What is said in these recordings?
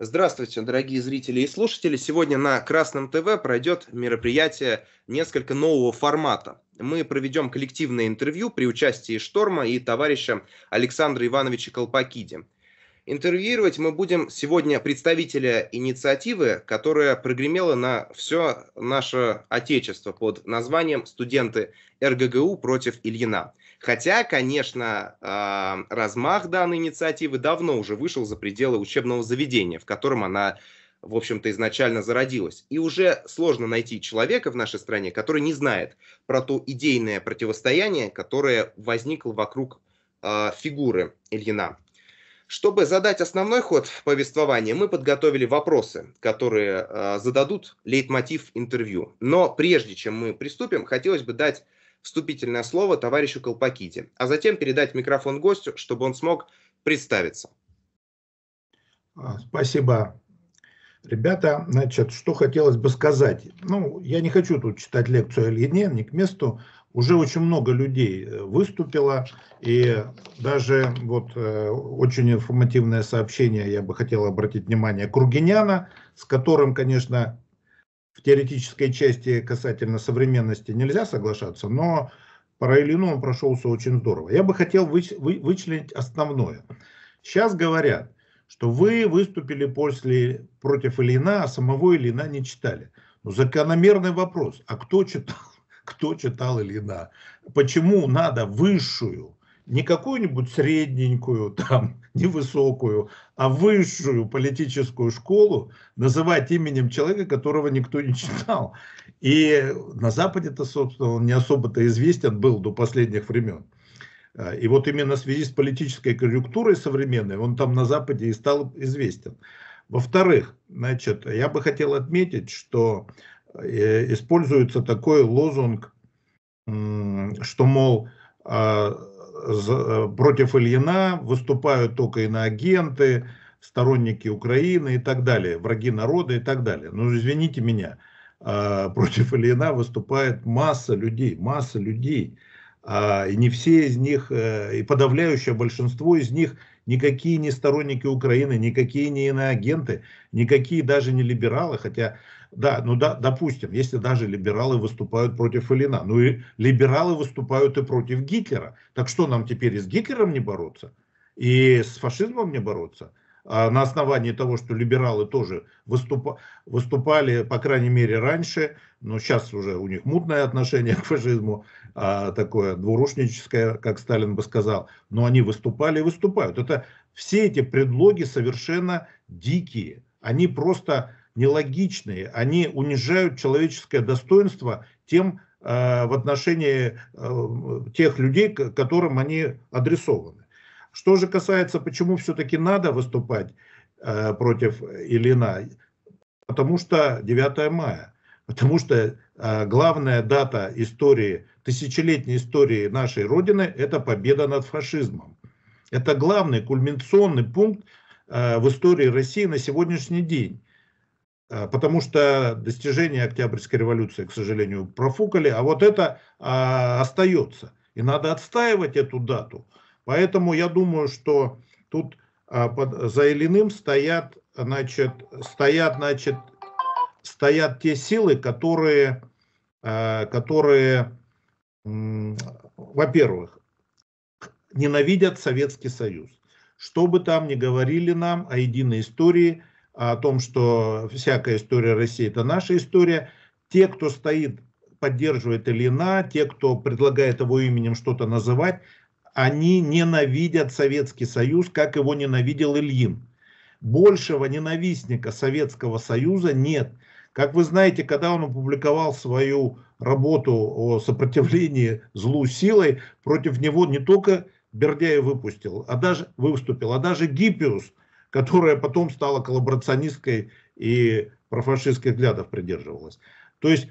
Здравствуйте, дорогие зрители и слушатели. Сегодня на Красном ТВ пройдет мероприятие несколько нового формата. Мы проведем коллективное интервью при участии Шторма и товарища Александра Ивановича Колпакиди. Интервьюировать мы будем сегодня представителя инициативы, которая прогремела на все наше отечество под названием «Студенты РГГУ против Ильина». Хотя, конечно, а, размах данной инициативы давно уже вышел за пределы учебного заведения, в котором она, в общем-то, изначально зародилась. И уже сложно найти человека в нашей стране, который не знает про то идейное противостояние, которое возникло вокруг а, фигуры Ильина. Чтобы задать основной ход повествования, мы подготовили вопросы, которые э, зададут лейтмотив интервью. Но прежде чем мы приступим, хотелось бы дать вступительное слово товарищу Колпакиде, а затем передать микрофон гостю, чтобы он смог представиться. А, спасибо, Ребята, значит, что хотелось бы сказать. Ну, я не хочу тут читать лекцию Ильине, не к месту. Уже очень много людей э, выступило, и даже вот э, очень информативное сообщение, я бы хотел обратить внимание, Кругиняна, с которым, конечно, в теоретической части касательно современности нельзя соглашаться, но параллелину он прошелся очень здорово. Я бы хотел вы, вы, вычленить основное. Сейчас говорят, что вы выступили после, против Ильина, а самого Ильина не читали. Ну, закономерный вопрос, а кто читал, кто читал Ильина? Почему надо высшую не какую-нибудь средненькую, там, невысокую, а высшую политическую школу называть именем человека, которого никто не читал. И на Западе-то, собственно, он не особо-то известен был до последних времен. Э, и вот именно в связи с политической конъюнктурой современной он там на Западе и стал известен. Во-вторых, значит, я бы хотел отметить, что э, используется такой лозунг, что, мол, а, против Ильина выступают только иноагенты, сторонники Украины и так далее, враги народа и так далее. Ну, извините меня, а, против Ильина выступает масса людей, масса людей. А, и не все из них, э, и подавляющее большинство из них никакие не сторонники Украины, никакие не иноагенты, никакие даже не либералы, хотя да, ну да, допустим, если даже либералы выступают против Ильина, ну и либералы выступают и против Гитлера, так что нам теперь и с Гитлером не бороться, и с фашизмом не бороться? А на основании того, что либералы тоже выступа, выступали, по крайней мере, раньше, но сейчас уже у них мутное отношение к фашизму, а, такое двурушническое, как Сталин бы сказал, но они выступали и выступают. Это все эти предлоги совершенно дикие. Они просто нелогичные. Они унижают человеческое достоинство тем, э, в отношении э, тех людей, к которым они адресованы. Что же касается, почему все-таки надо выступать э, против Ильина, потому что 9 мая, потому что главная дата истории, тысячелетней истории нашей Родины – это победа над фашизмом. Это главный кульминационный пункт в истории России на сегодняшний день. А, потому что достижения Октябрьской революции, к сожалению, профукали, а вот это а, остается. И надо отстаивать эту дату. Поэтому я думаю, что тут а, под, за Ильиным стоят, значит, стоят, значит, стоят те силы, которые, а, которые во-первых, ненавидят Советский Союз. Что бы там ни говорили нам о единой истории, о том, что всякая история России – это наша история. Те, кто стоит, поддерживает Ильина, те, кто предлагает его именем что-то называть, они ненавидят Советский Союз, как его ненавидел Ильин. Большего ненавистника Советского Союза нет. Как вы знаете, когда он опубликовал свою работу о сопротивлении злу силой, против него не только Бердяев выпустил, а даже выступил, а даже Гиппиус – которая потом стала коллаборационистской и профашистских взглядов придерживалась. То есть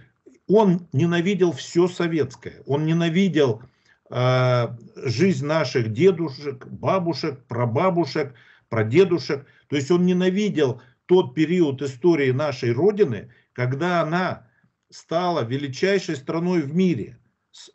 он ненавидел все советское, он ненавидел э, жизнь наших дедушек, бабушек, прабабушек, прадедушек. То есть он ненавидел тот период истории нашей Родины, когда она стала величайшей страной в мире,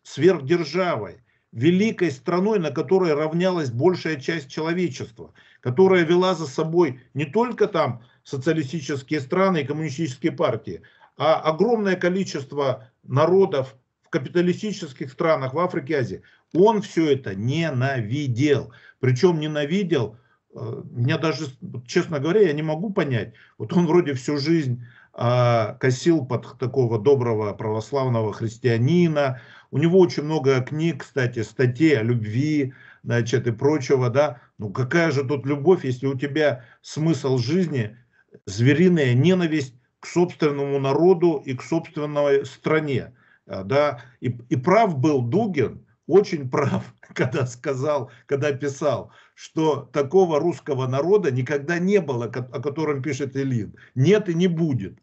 сверхдержавой, великой страной, на которой равнялась большая часть человечества – которая вела за собой не только там социалистические страны и коммунистические партии, а огромное количество народов в капиталистических странах, в Африке, Азии. Он все это ненавидел. Причем ненавидел, э, меня даже, честно говоря, я не могу понять. Вот он вроде всю жизнь а, косил под такого доброго православного христианина. У него очень много книг, кстати, статей о любви, значит, и прочего, да. Ну какая же тут любовь, если у тебя смысл жизни звериная ненависть к собственному народу и к собственной стране. Э, да? И, и прав был Дугин, очень прав, когда сказал, когда писал, что такого русского народа никогда не было, о котором пишет Илин. Нет и не будет.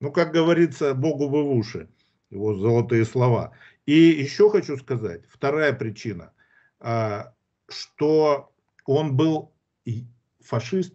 Ну, как говорится, Богу бы в уши, его золотые слова. И еще хочу сказать, вторая причина, а, что он был фашист.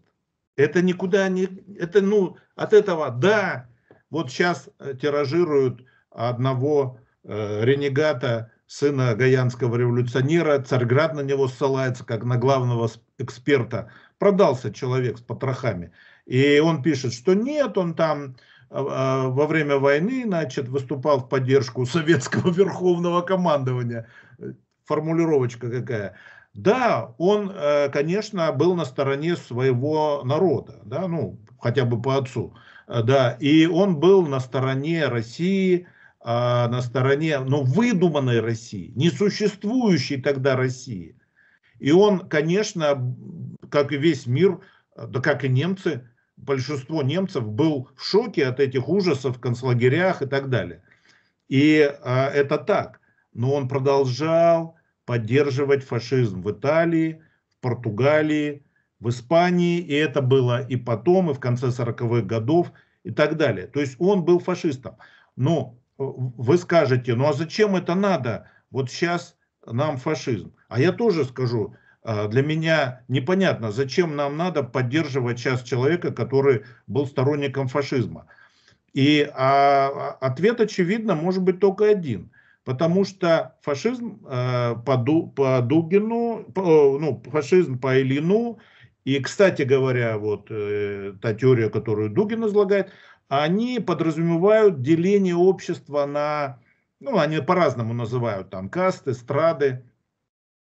Это никуда не... Это, ну, от этого, да, вот сейчас э, тиражируют одного э, ренегата, сына гаянского революционера, Царьград на него ссылается, как на главного эксперта. Продался человек с потрохами. И он пишет, что нет, он там э, э во время войны, значит, выступал в поддержку советского верховного командования. Э, формулировочка какая. Да, он, э, конечно, был на стороне своего народа, да, ну, хотя бы по отцу, э, да, и он был на стороне России, а, на стороне, но ну, выдуманной России, несуществующей тогда России. И он, конечно, как и весь мир, э, да как и немцы, большинство немцев был в шоке от этих ужасов в концлагерях и так далее. И а, это так. Но он продолжал поддерживать фашизм в Италии, в Португалии, в Испании, и это было и потом, и в конце 40-х годов, и так далее. То есть он был фашистом. Но э, вы скажете, ну а зачем это надо? Вот сейчас нам фашизм. А я тоже скажу, э, для меня непонятно, зачем нам надо поддерживать сейчас человека, который был сторонником фашизма. И а, а ответ, очевидно, может быть только один – потому что фашизм э, по, Ду, по Дугину, по, э, ну, фашизм по Ильину, и, кстати говоря, вот э, та теория, которую Дугин излагает, они подразумевают деление общества на, ну, они по-разному называют, там, касты, страды,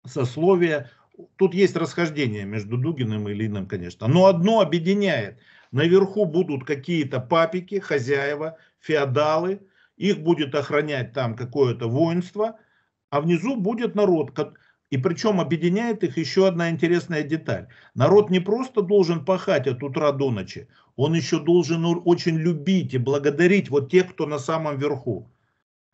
сословия. Тут есть расхождение между Дугиным и Ильиным, конечно, но одно объединяет. Наверху будут какие-то папики, хозяева, феодалы – их будет охранять там какое-то воинство, а внизу будет народ. И причем объединяет их еще одна интересная деталь. Народ не просто должен пахать от утра до ночи, он еще должен очень любить и благодарить вот тех, кто на самом верху.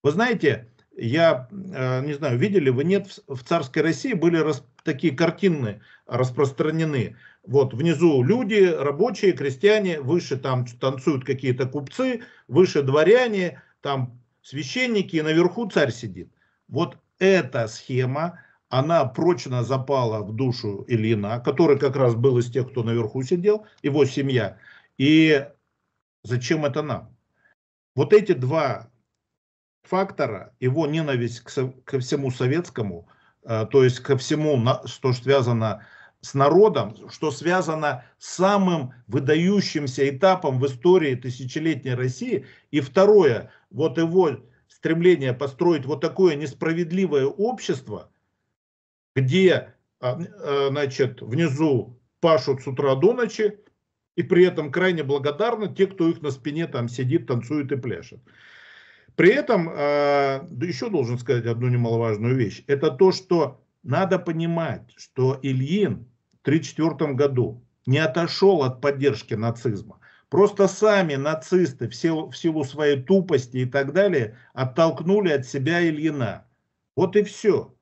Вы знаете, я э, не знаю, видели вы, нет, в царской России были такие картины распространены. Вот внизу люди, рабочие, крестьяне, выше там танцуют какие-то купцы, выше дворяне, там священники, и наверху царь сидит. Вот эта схема, она прочно запала в душу Илина, который как раз был из тех, кто наверху сидел, его семья. И зачем это нам? Вот эти два фактора, его ненависть к, ко всему советскому, э, то есть ко всему, что связано с с народом, что связано с самым выдающимся этапом в истории тысячелетней России. И второе, вот его стремление построить вот такое несправедливое общество, где а, э, значит, внизу пашут с утра до ночи, и при этом крайне благодарны те, кто их на спине там сидит, танцует и пляшет. При этом а, еще должен сказать одну немаловажную вещь. Это то, что надо понимать, что Ильин 1934 году, не отошел от поддержки нацизма. Просто сами нацисты в силу, в силу своей тупости и так далее оттолкнули от себя Ильина. Вот и все.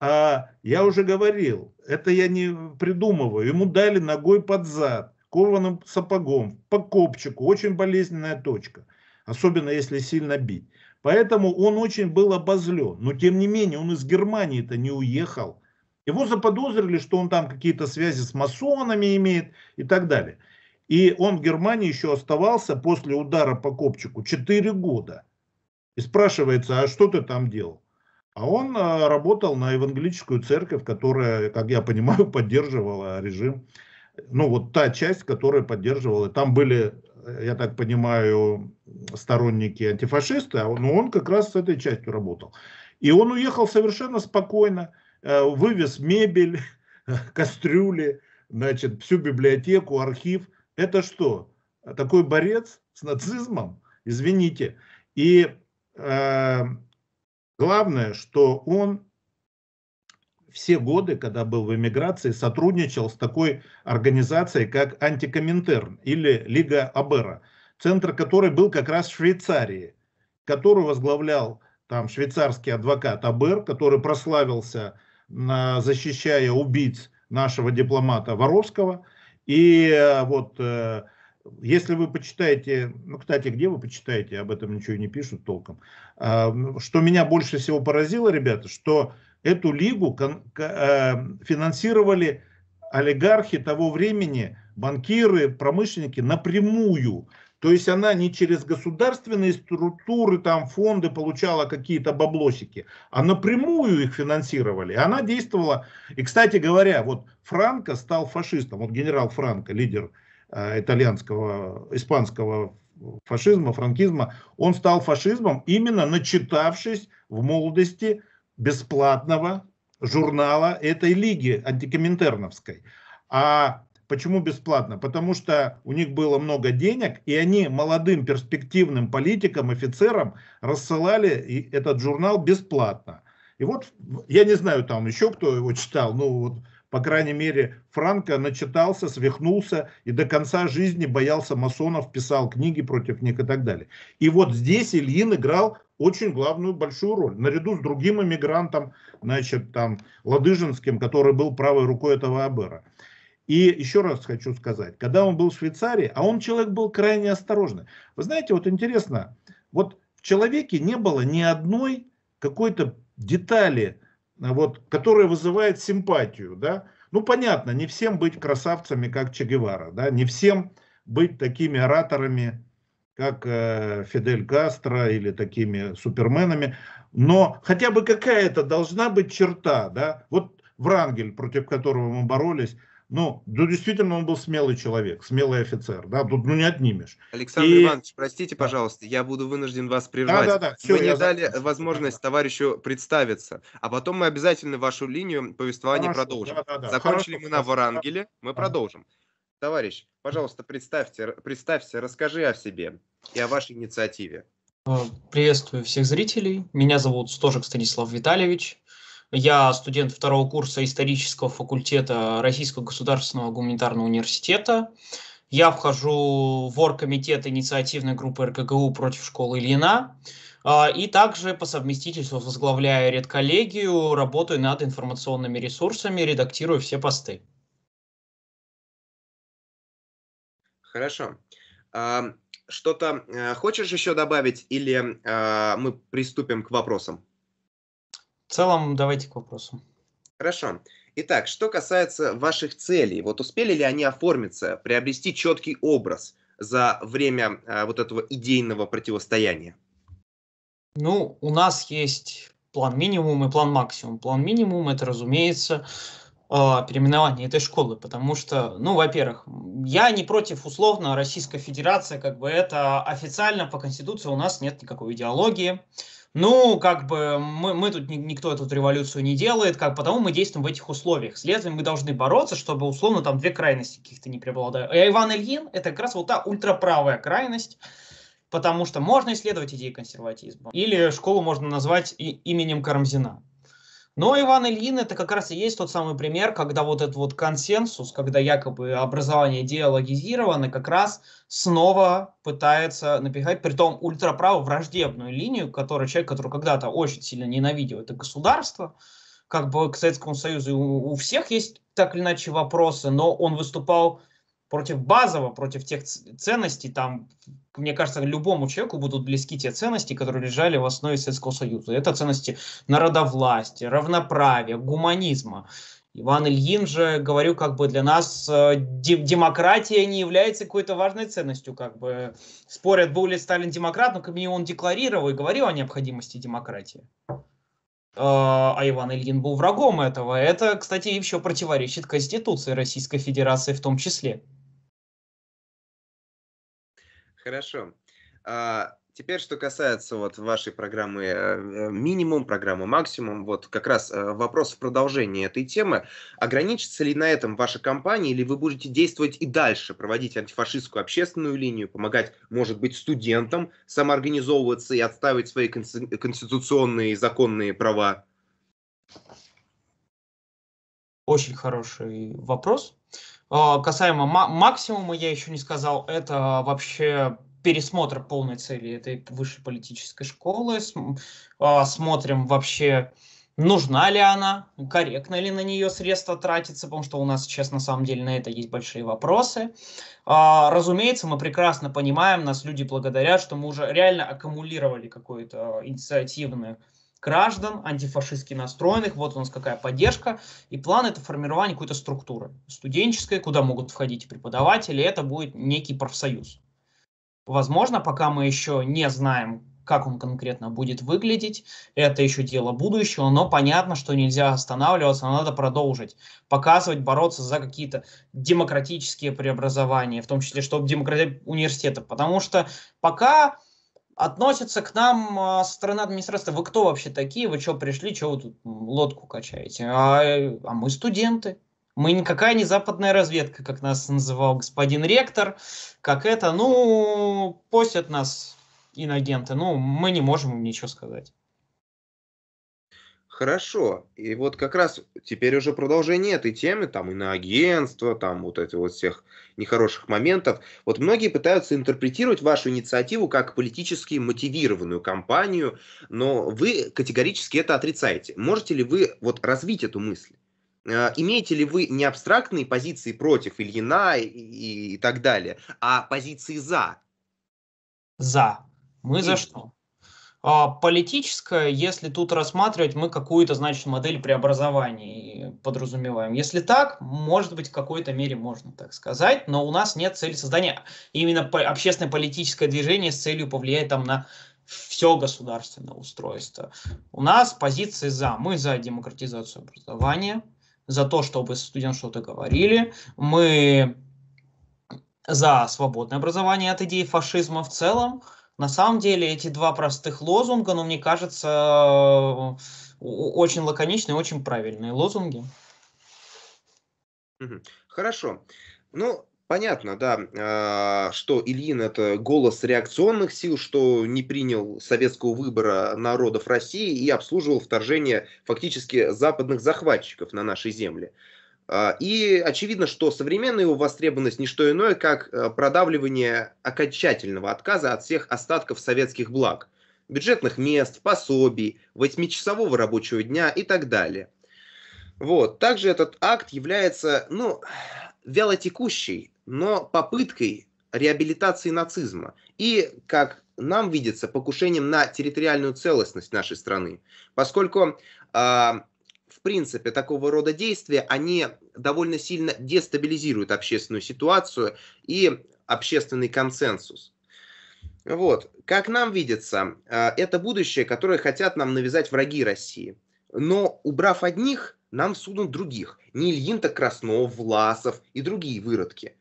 А я уже говорил, это я не придумываю. Ему дали ногой под зад, кованым сапогом, по копчику. Очень болезненная точка. Особенно если сильно бить. Поэтому он очень был обозлен. Но тем не менее он из Германии-то не уехал. Его заподозрили, что он там какие-то связи с масонами имеет и так далее. И он в Германии еще оставался после удара по копчику 4 года. И спрашивается, а что ты там делал? А он а, работал на евангелическую церковь, которая, как я понимаю, поддерживала режим. Ну вот та часть, которая поддерживала. Там были, э, я так понимаю, сторонники антифашисты, а но он как раз с этой частью работал. И он уехал совершенно спокойно. Э, вывез мебель, кастрюли, значит, всю библиотеку, архив. Это что? Такой борец с нацизмом? Извините. И э, главное, что он все годы, когда был в эмиграции, сотрудничал с такой организацией, как Антикоминтерн или Лига Абера, центр которой был как раз в Швейцарии, которую возглавлял там швейцарский адвокат Абер, который прославился защищая убийц нашего дипломата Воровского. И э, вот э, если вы почитаете, ну, кстати, где вы почитаете, об этом ничего не пишут толком, а, ну, что меня больше всего поразило, ребята, что эту лигу э, финансировали олигархи того времени, банкиры, промышленники напрямую. То есть она не через государственные структуры, там фонды получала какие-то баблосики, а напрямую их финансировали. Она действовала. И, кстати говоря, вот Франко стал фашистом. Вот генерал Франко, лидер э, итальянского, испанского фашизма, франкизма, он стал фашизмом, именно начитавшись в молодости бесплатного журнала этой лиги антикоминтерновской. А Почему бесплатно? Потому что у них было много денег, и они молодым перспективным политикам, офицерам рассылали этот журнал бесплатно. И вот, я не знаю, там еще кто его читал, но вот, по крайней мере, Франко начитался, свихнулся и до конца жизни боялся масонов, писал книги против них и так далее. И вот здесь Ильин играл очень главную большую роль. Наряду с другим эмигрантом, значит, там, Ладыжинским, который был правой рукой этого Абера. И еще раз хочу сказать, когда он был в Швейцарии, а он человек был крайне осторожный. Вы знаете, вот интересно, вот в человеке не было ни одной какой-то детали, а, вот, которая вызывает симпатию, да. Ну, понятно, не всем быть красавцами, как Че Гевара, да, не всем быть такими ораторами, как э, Фидель Кастро или такими суперменами, но хотя бы какая-то должна быть черта, да, вот Врангель, против которого мы боролись, ну, да, действительно, он был смелый человек, смелый офицер, да, тут ну не отнимешь. Александр и... Иванович, простите, пожалуйста, я буду вынужден вас прервать. Да, да, да, все, мы не дали закончу. возможность товарищу представиться, а потом мы обязательно вашу линию повествования Хорошо, продолжим. Да, да, да. Закончили Хорошо, мы на Варангеле, да. мы продолжим. Товарищ, пожалуйста, представьте, представься, расскажи о себе и о вашей инициативе. Э, приветствую всех зрителей. Меня зовут Стожик Станислав Витальевич. Я студент второго курса исторического факультета Российского государственного гуманитарного университета. Я вхожу в оргкомитет инициативной группы РКГУ против школы Ильина. А, и также по совместительству возглавляю редколлегию, работаю над информационными ресурсами, редактирую все посты. Хорошо. А, что-то э, хочешь еще добавить или э, мы приступим к вопросам? В целом, давайте к вопросу. Хорошо. Итак, что касается ваших целей, вот успели ли они оформиться, приобрести четкий образ за время а, вот этого идейного противостояния? Ну, у нас есть план минимум и план максимум. План минимум это, разумеется, а, переименование этой школы, потому что, ну, во-первых, я не против, условно, Российская Федерация, как бы это официально по Конституции у нас нет никакой идеологии, ну, как бы мы, мы тут, никто эту революцию не делает, как, потому мы действуем в этих условиях. Следовательно, мы должны бороться, чтобы, условно, там две крайности каких-то не преобладали. А Иван Ильин – это как раз вот та ультраправая крайность, потому что можно исследовать идеи консерватизма. Или школу можно назвать именем Карамзина. Но Иван Ильин это как раз и есть тот самый пример, когда вот этот вот консенсус, когда якобы образование диалогизировано, как раз снова пытается напихать, при притом ультраправо враждебную линию, которая человек, который когда-то очень сильно ненавидел это государство, как бы к Советскому Союзу у, у всех есть так или иначе вопросы, но он выступал против базово, против тех ценностей, там, мне кажется, любому человеку будут близки те ценности, которые лежали в основе Советского Союза. Это ценности народовластия, равноправия, гуманизма. Иван Ильин же, говорю, как бы для нас э, демократия не является какой-то важной ценностью. Как бы спорят, был ли Сталин демократ, но как минимум он декларировал и говорил о необходимости демократии. Э, а Иван Ильин был врагом этого. Это, кстати, еще противоречит Конституции Российской Федерации в том числе. Хорошо. А, теперь, что касается вот вашей программы э, минимум, программы максимум, вот как раз э, вопрос в продолжении этой темы. Ограничится ли на этом ваша компания, или вы будете действовать и дальше, проводить антифашистскую общественную линию, помогать, может быть, студентам самоорганизовываться и отстаивать свои конституционные и законные права? Очень хороший вопрос. А, касаемо максимума, я еще не сказал, это вообще пересмотр полной цели этой высшей политической школы. А, смотрим вообще, нужна ли она, корректно ли на нее средства тратиться, потому что у нас сейчас на самом деле на это есть большие вопросы. А, разумеется, мы прекрасно понимаем, нас люди благодарят, что мы уже реально аккумулировали какую-то инициативную граждан, антифашистски настроенных, вот у нас какая поддержка. И план это формирование какой-то структуры студенческой, куда могут входить преподаватели, это будет некий профсоюз. Возможно, пока мы еще не знаем, как он конкретно будет выглядеть, это еще дело будущего, но понятно, что нельзя останавливаться, надо продолжить, показывать, бороться за какие-то демократические преобразования, в том числе, чтобы демократия университета, потому что пока относятся к нам а, со администрации. Вы кто вообще такие? Вы что пришли? Чего вы тут лодку качаете? А, а мы студенты. Мы никакая не западная разведка, как нас называл господин ректор. Как это? Ну, постят нас инагенты. Ну, мы не можем им ничего сказать. Хорошо. И вот как раз теперь уже продолжение этой темы, там и на агентство, там вот эти вот всех нехороших моментов. Вот многие пытаются интерпретировать вашу инициативу как политически мотивированную кампанию, но вы категорически это отрицаете. Можете ли вы вот развить эту мысль? Э, имеете ли вы не абстрактные позиции против Ильина и, и, и так далее, а позиции за? За. Мы и... за что? А, политическое, если тут рассматривать, мы какую-то, значит, модель преобразований подразумеваем. Если так, может быть, в какой-то мере можно так сказать, но у нас нет цели создания. Именно общественное политическое движение с целью повлиять там на все государственное устройство. У нас позиции за. Мы за демократизацию образования, за то, чтобы студенты что-то говорили. Мы за свободное образование от идеи фашизма в целом. На самом деле эти два простых лозунга, ну, мне кажется, э, очень лаконичные, очень правильные лозунги. Хорошо. Ну, понятно, да, а, что Ильин – это голос реакционных сил, что не принял советского выбора народов России и обслуживал вторжение фактически западных захватчиков на наши земли. А, и очевидно, что современная его востребованность не что иное, как э, продавливание окончательного отказа от всех остатков советских благ. Бюджетных мест, пособий, восьмичасового рабочего дня и так далее. Вот. Также этот акт является ну, вялотекущей, но попыткой реабилитации нацизма и, как нам видится, покушением на территориальную целостность нашей страны, поскольку а, принципе, такого рода действия, они довольно сильно дестабилизируют общественную ситуацию и общественный консенсус. Вот. Как нам видится, э, это будущее, которое хотят нам навязать враги России. Но убрав одних, нам судут других. Не Ильин-то Краснов, Власов и другие выродки.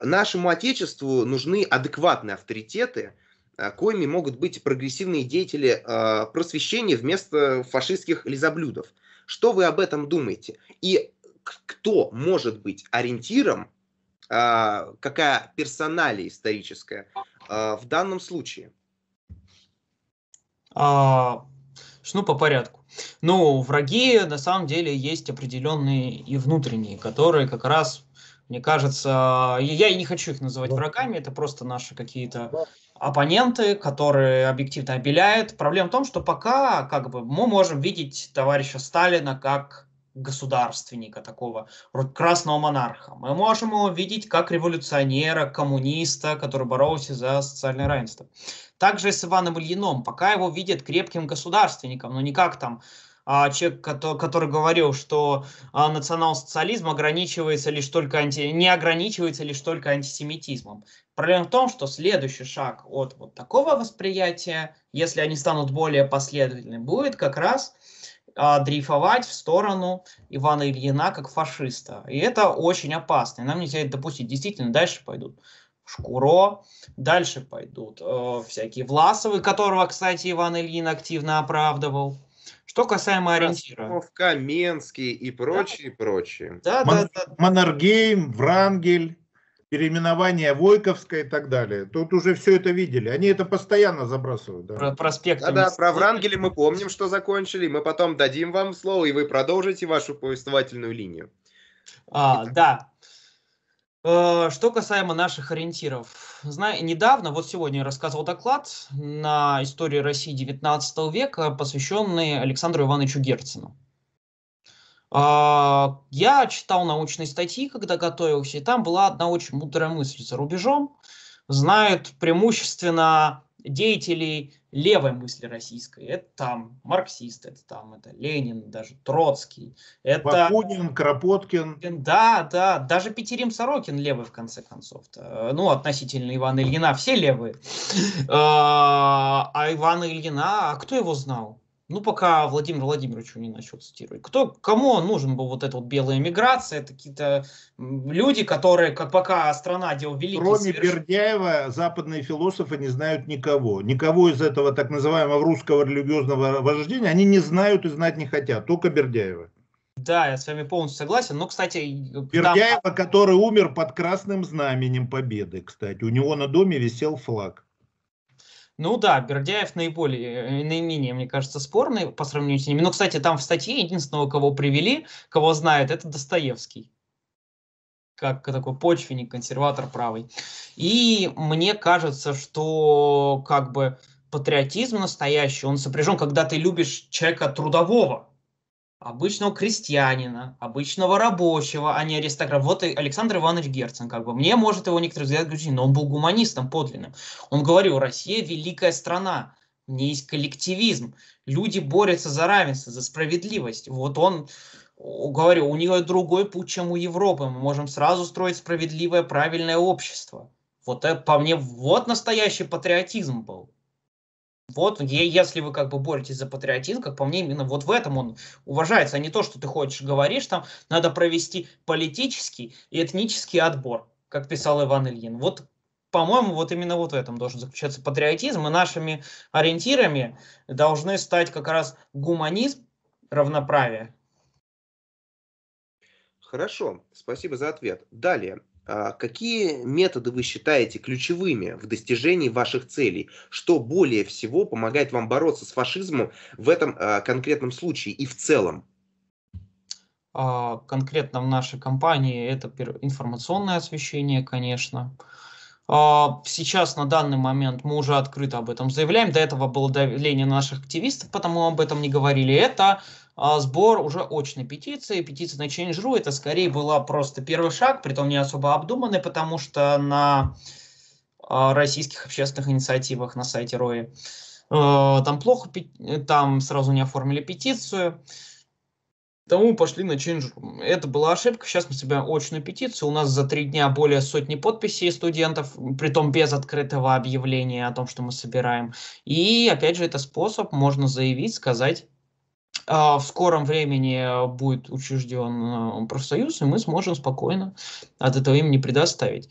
Нашему Отечеству нужны адекватные авторитеты, э, коими могут быть прогрессивные деятели э, просвещения вместо фашистских лизоблюдов – что вы об этом думаете? И кто может быть ориентиром, а, какая персоналия историческая а, в данном случае? А, ну, по порядку. Ну, враги на самом деле есть определенные и внутренние, которые как раз, мне кажется, я и не хочу их называть ну. врагами, это просто наши какие-то ну оппоненты, которые объективно обеляют. Проблема в том, что пока как бы, мы можем видеть товарища Сталина как государственника такого, красного монарха. Мы можем его видеть как революционера, коммуниста, который боролся за социальное равенство. Также с Иваном Ильином. Пока его видят крепким государственником, но не как там а человек, который говорил, что а, национал-социализм ограничивается лишь только анти... не ограничивается лишь только антисемитизмом. Проблема в том, что следующий шаг от вот такого восприятия, если они станут более последовательны, будет как раз а, дрейфовать в сторону Ивана Ильина как фашиста. И это очень опасно. И нам нельзя это допустить. Действительно, дальше пойдут Шкуро, дальше пойдут э, всякие Власовы, которого, кстати, Иван Ильин активно оправдывал что касаемо ориентира. В Каменский и прочие, да. прочие. Да, Мон, да, да. Маннергейм, Врангель, переименование Войковска и так далее. Тут уже все это видели. Они это постоянно забрасывают. Да. Про проспект. Да, да, про Врангеля мы помним, что закончили. Мы потом дадим вам слово, и вы продолжите вашу повествовательную линию. А, да, Э, что касаемо наших ориентиров. Знаю, недавно, вот сегодня я рассказывал доклад на истории России XIX века, посвященный Александру Ивановичу Герцену. А, я читал научные статьи, когда готовился, и там была одна очень мудрая мысль. За рубежом знают преимущественно деятелей левой мысли российской. Это там марксист, это там это Ленин, даже Троцкий. Это... Бакунин, Кропоткин. Да, да, даже Петерим Сорокин левый в конце концов. -то. Ну, относительно Ивана Ильина все левые. А, а Ивана Ильина, а кто его знал? Ну, пока Владимир Владимирович не начал цитировать. Кто, кому нужен был вот эта вот белая миграция? Это какие-то люди, которые, как пока страна делала великий... Кроме соверш... Бердяева, западные философы не знают никого. Никого из этого так называемого русского религиозного вождения они не знают и знать не хотят. Только Бердяева. Да, я с вами полностью согласен. Но, кстати... Э, Бердяева, там... который умер под красным знаменем победы, кстати. У него на доме висел флаг. Ну да, Бердяев наиболее, э, наименее, мне кажется, спорный по сравнению с ними. Но, кстати, там в статье единственного, кого привели, кого знают, это Достоевский как такой почвенник, консерватор правый. И мне кажется, что как бы патриотизм настоящий, он сопряжен, когда ты любишь человека трудового, обычного крестьянина, обычного рабочего, а не аристократа. Вот и Александр Иванович Герцен, как бы. Мне, может, его некоторые взгляды грустить, но он был гуманистом подлинным. Он говорил, Россия – великая страна, в ней есть коллективизм, люди борются за равенство, за справедливость. Вот он, говорю, у него другой путь, чем у Европы. Мы можем сразу строить справедливое, правильное общество. Вот это, по мне, вот настоящий патриотизм был. Вот, если вы как бы боретесь за патриотизм, как по мне, именно вот в этом он уважается, а не то, что ты хочешь, говоришь, там надо провести политический и этнический отбор, как писал Иван Ильин. Вот, по-моему, вот именно вот в этом должен заключаться патриотизм, и нашими ориентирами должны стать как раз гуманизм, равноправие. Хорошо, спасибо за ответ. Далее, а какие методы вы считаете ключевыми в достижении ваших целей? Что более всего помогает вам бороться с фашизмом в этом а, конкретном случае и в целом? А, конкретно в нашей компании это информационное освещение, конечно. А, сейчас на данный момент мы уже открыто об этом заявляем. До этого было давление наших активистов, потому об этом не говорили. Это а, сбор уже очной петиции. Петиция на Change.ru это скорее была просто первый шаг, притом не особо обдуманный, потому что на а, российских общественных инициативах на сайте РОИ там плохо, там сразу не оформили петицию. Тому пошли на Change.ru. Это была ошибка. Сейчас мы собираем очную петицию. У нас за три дня более сотни подписей студентов, притом без открытого объявления о том, что мы собираем. И, опять же, это способ, можно заявить, сказать, «А, в скором времени будет учрежден э, профсоюз, и мы сможем спокойно от этого им не предоставить.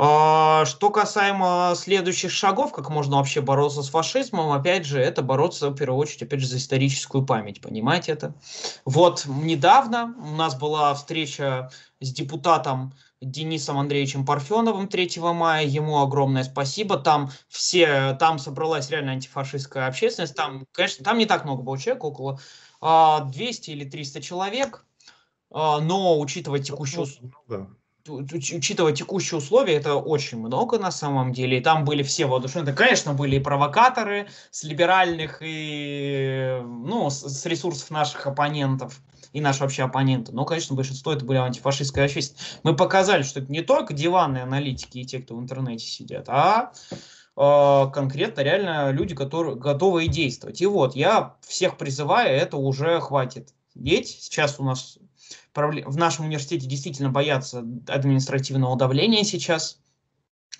А, что касаемо следующих шагов, как можно вообще бороться с фашизмом, опять же, это бороться в первую очередь, опять же, за историческую память, понимаете это? Вот недавно у нас была встреча с депутатом Денисом Андреевичем Парфеновым 3 мая. Ему огромное спасибо. Там все, там собралась реально антифашистская общественность. Там, конечно, там не так много было человек, около 200 а, или 300 человек. А, но учитывая текущую... Много учитывая текущие условия, это очень много на самом деле. И там были все воодушевлены. Конечно, были и провокаторы с либеральных и ну, с ресурсов наших оппонентов и наши вообще оппоненты. Но, конечно, большинство это были антифашистская расисты. Мы показали, что это не только диванные аналитики и те, кто в интернете сидят, а э, конкретно реально люди, которые готовы действовать. И вот я всех призываю, это уже хватит. Деть. Сейчас у нас в нашем университете действительно боятся административного давления сейчас.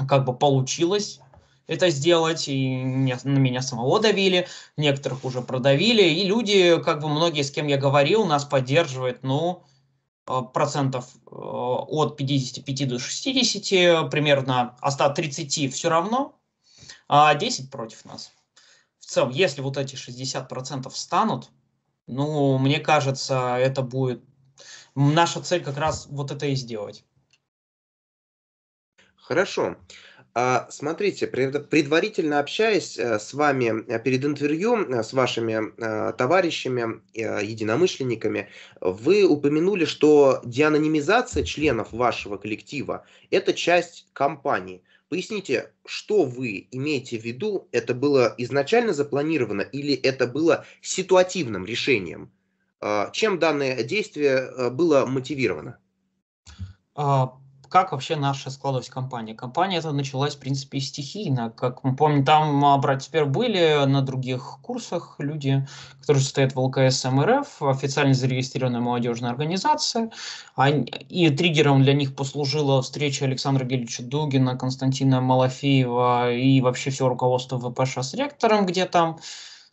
Как бы получилось это сделать, и на меня самого давили, некоторых уже продавили, и люди, как бы многие, с кем я говорил, нас поддерживают, ну, э, процентов э, от 55 до 60, примерно, от 130 все равно, а 10 против нас. В целом, если вот эти 60% процентов станут, ну, мне кажется, это будет наша цель как раз вот это и сделать. Хорошо. А, смотрите, предварительно общаясь э, с вами э, перед интервью, э, с вашими товарищами, единомышленниками, вы упомянули, что деанонимизация членов вашего коллектива – это часть компании. Поясните, что вы имеете в виду? Это было изначально запланировано или это было ситуативным решением? А, чем данное действие а, было мотивировано? А, как вообще наша складывалась компания? Компания это началась, в принципе, стихийно. Как мы помним, там брать теперь были на других курсах люди, которые состоят в ЛКС МРФ, официально зарегистрированная молодежная организация. И триггером для них послужила встреча Александра Гельевича Дугина, Константина Малафеева и вообще все руководство ВПШ с ректором, где там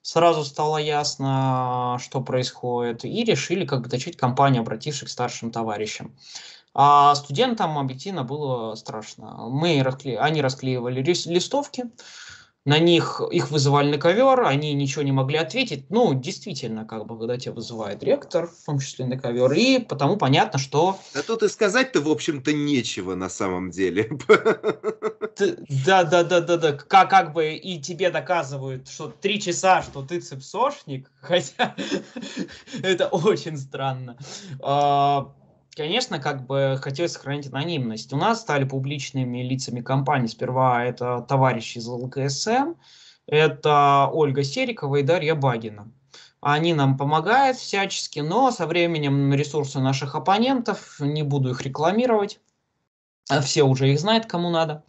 сразу стало ясно, что происходит, и решили как бы точить компанию, обратившись к старшим товарищам. А студентам объективно было страшно. Мы раскле... Они расклеивали листовки, на них их вызывали на ковер, они ничего не могли ответить. Ну, действительно, как бы, когда тебя вызывает ректор, в том числе на ковер, и потому понятно, что... А тут и сказать-то, в общем-то, нечего на самом деле. Да-да-да-да-да, как, как бы и тебе доказывают, что три часа, что ты цепсошник, хотя это очень странно. А, Конечно, как бы хотелось сохранить анонимность. У нас стали публичными лицами компании. Сперва это товарищи из ЛКСМ, это Ольга Серикова и Дарья Багина. Они нам помогают всячески, но со временем ресурсы наших оппонентов, не буду их рекламировать, а все уже их знают, кому надо,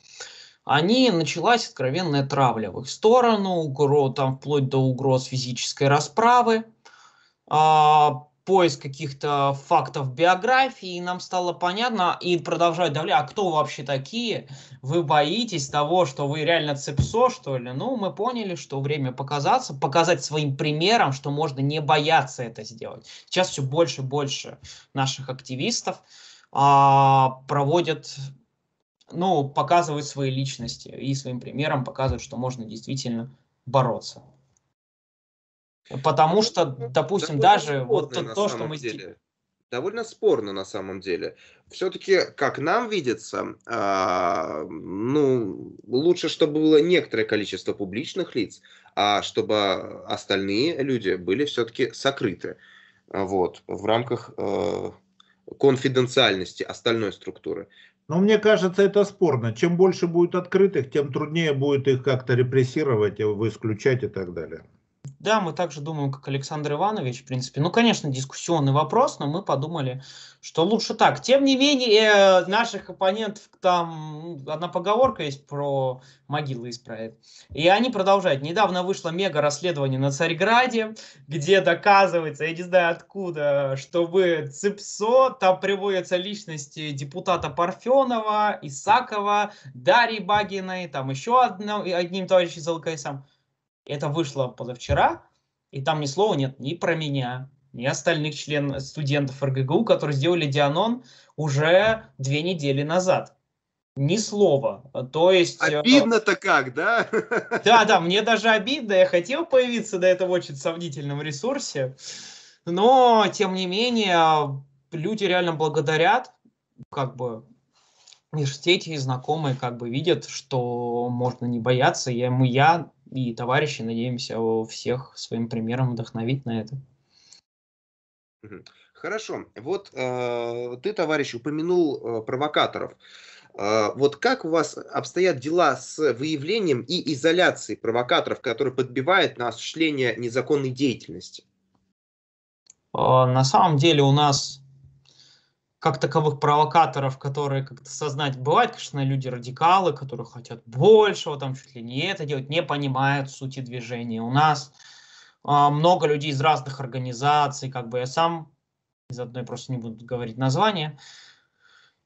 они началась откровенная травля в их сторону, угроз, там вплоть до угроз физической расправы. А, поиск каких-то фактов биографии, и нам стало понятно, и продолжают давлять, а кто вообще такие? Вы боитесь того, что вы реально цепсо, что ли? Ну, мы поняли, что время показаться, показать своим примером, что можно не бояться это сделать. Сейчас все больше и больше наших активистов а, проводят ну, показывают свои личности и своим примером показывают, что можно действительно бороться. Потому что, ну, ну, допустим, даже вот то, то что мы... Деле довольно спорно на самом деле. Все-таки, как нам видится, э, ну, лучше, чтобы было некоторое количество публичных лиц, а чтобы остальные люди были все-таки сокрыты вот, в рамках э, конфиденциальности остальной структуры. Но мне кажется, это спорно. Чем больше будет открытых, тем труднее будет их как-то репрессировать, исключать э, и так далее. Да, мы также думаем, как Александр Иванович, в принципе. Ну, конечно, дискуссионный вопрос, но мы подумали, что лучше так. Тем не менее, э, наших оппонентов там одна поговорка есть про могилы исправит. И они продолжают. Недавно вышло мега-расследование на Царьграде, где доказывается, я не знаю откуда, что вы ЦИПСО, там приводятся личности депутата Парфенова, Исакова, Дарьи Багиной, там еще одно, одним товарищем Залкайсом. Это вышло позавчера, и там ни слова нет ни про меня, ни остальных членов э, студентов РГГУ, которые сделали Дианон уже две недели назад. Ни слова. То есть... Э, Обидно-то как, да? Да, да, мне даже обидно. Я хотел появиться до этого очень сомнительном ресурсе. Но, тем не менее, люди реально благодарят, как бы, университете и знакомые как бы видят, что можно не бояться. Я, я и товарищи, надеемся, всех своим примером вдохновить на это. Хорошо. Вот э, ты, товарищ, упомянул э, провокаторов. Э, вот как у вас обстоят дела с выявлением и изоляцией провокаторов, которые подбивают на осуществление незаконной деятельности? Э, на самом деле у нас как таковых провокаторов, которые как-то сознать бывают, конечно, ну, люди радикалы, которые хотят большего, там чуть ли не это делать, не понимают сути движения. У нас а, много людей из разных организаций, как бы я сам из одной просто не буду говорить название,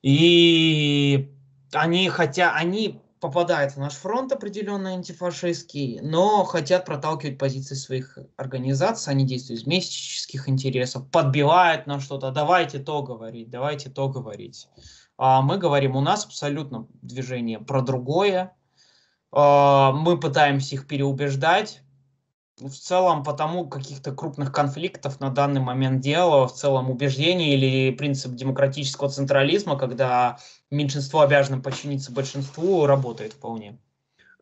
и они хотя они попадает в наш фронт определенно антифашистский, но хотят проталкивать позиции своих организаций, они действуют из местнических интересов, подбивают на что-то, давайте то говорить, давайте то говорить. А мы говорим, у нас абсолютно движение про другое, а, мы пытаемся их переубеждать, в целом потому каких-то крупных конфликтов на данный момент дела, в целом убеждений или принцип демократического централизма, когда меньшинство обязано подчиниться большинству, работает вполне.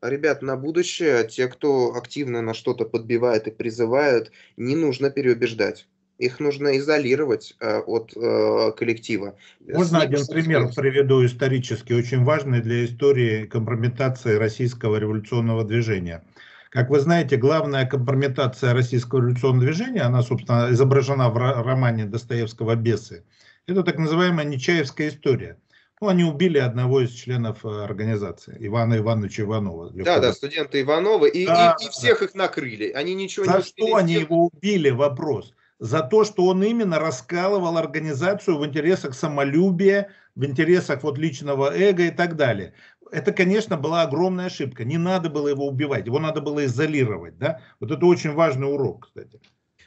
Ребят, на будущее те, кто активно на что-то подбивает и призывает, не нужно переубеждать. Их нужно изолировать э, от э, коллектива. Можно один пример приведу исторически, очень важный для истории компрометации российского революционного движения. Как вы знаете, главная компрометация российского революционного движения, она, собственно, изображена в романе Достоевского «Бесы», это так называемая Нечаевская история. Ну, они убили одного из членов э, организации, Ивана Ивановича Иванова. Да, кого-то. да, студенты Иванова, и, да, и, и всех да. их накрыли. Они ничего За не успели. что они всех... его убили, вопрос. За то, что он именно раскалывал организацию в интересах самолюбия, в интересах вот личного эго и так далее это, конечно, была огромная ошибка. Не надо было его убивать, его надо было изолировать. Да? Вот это очень важный урок, кстати.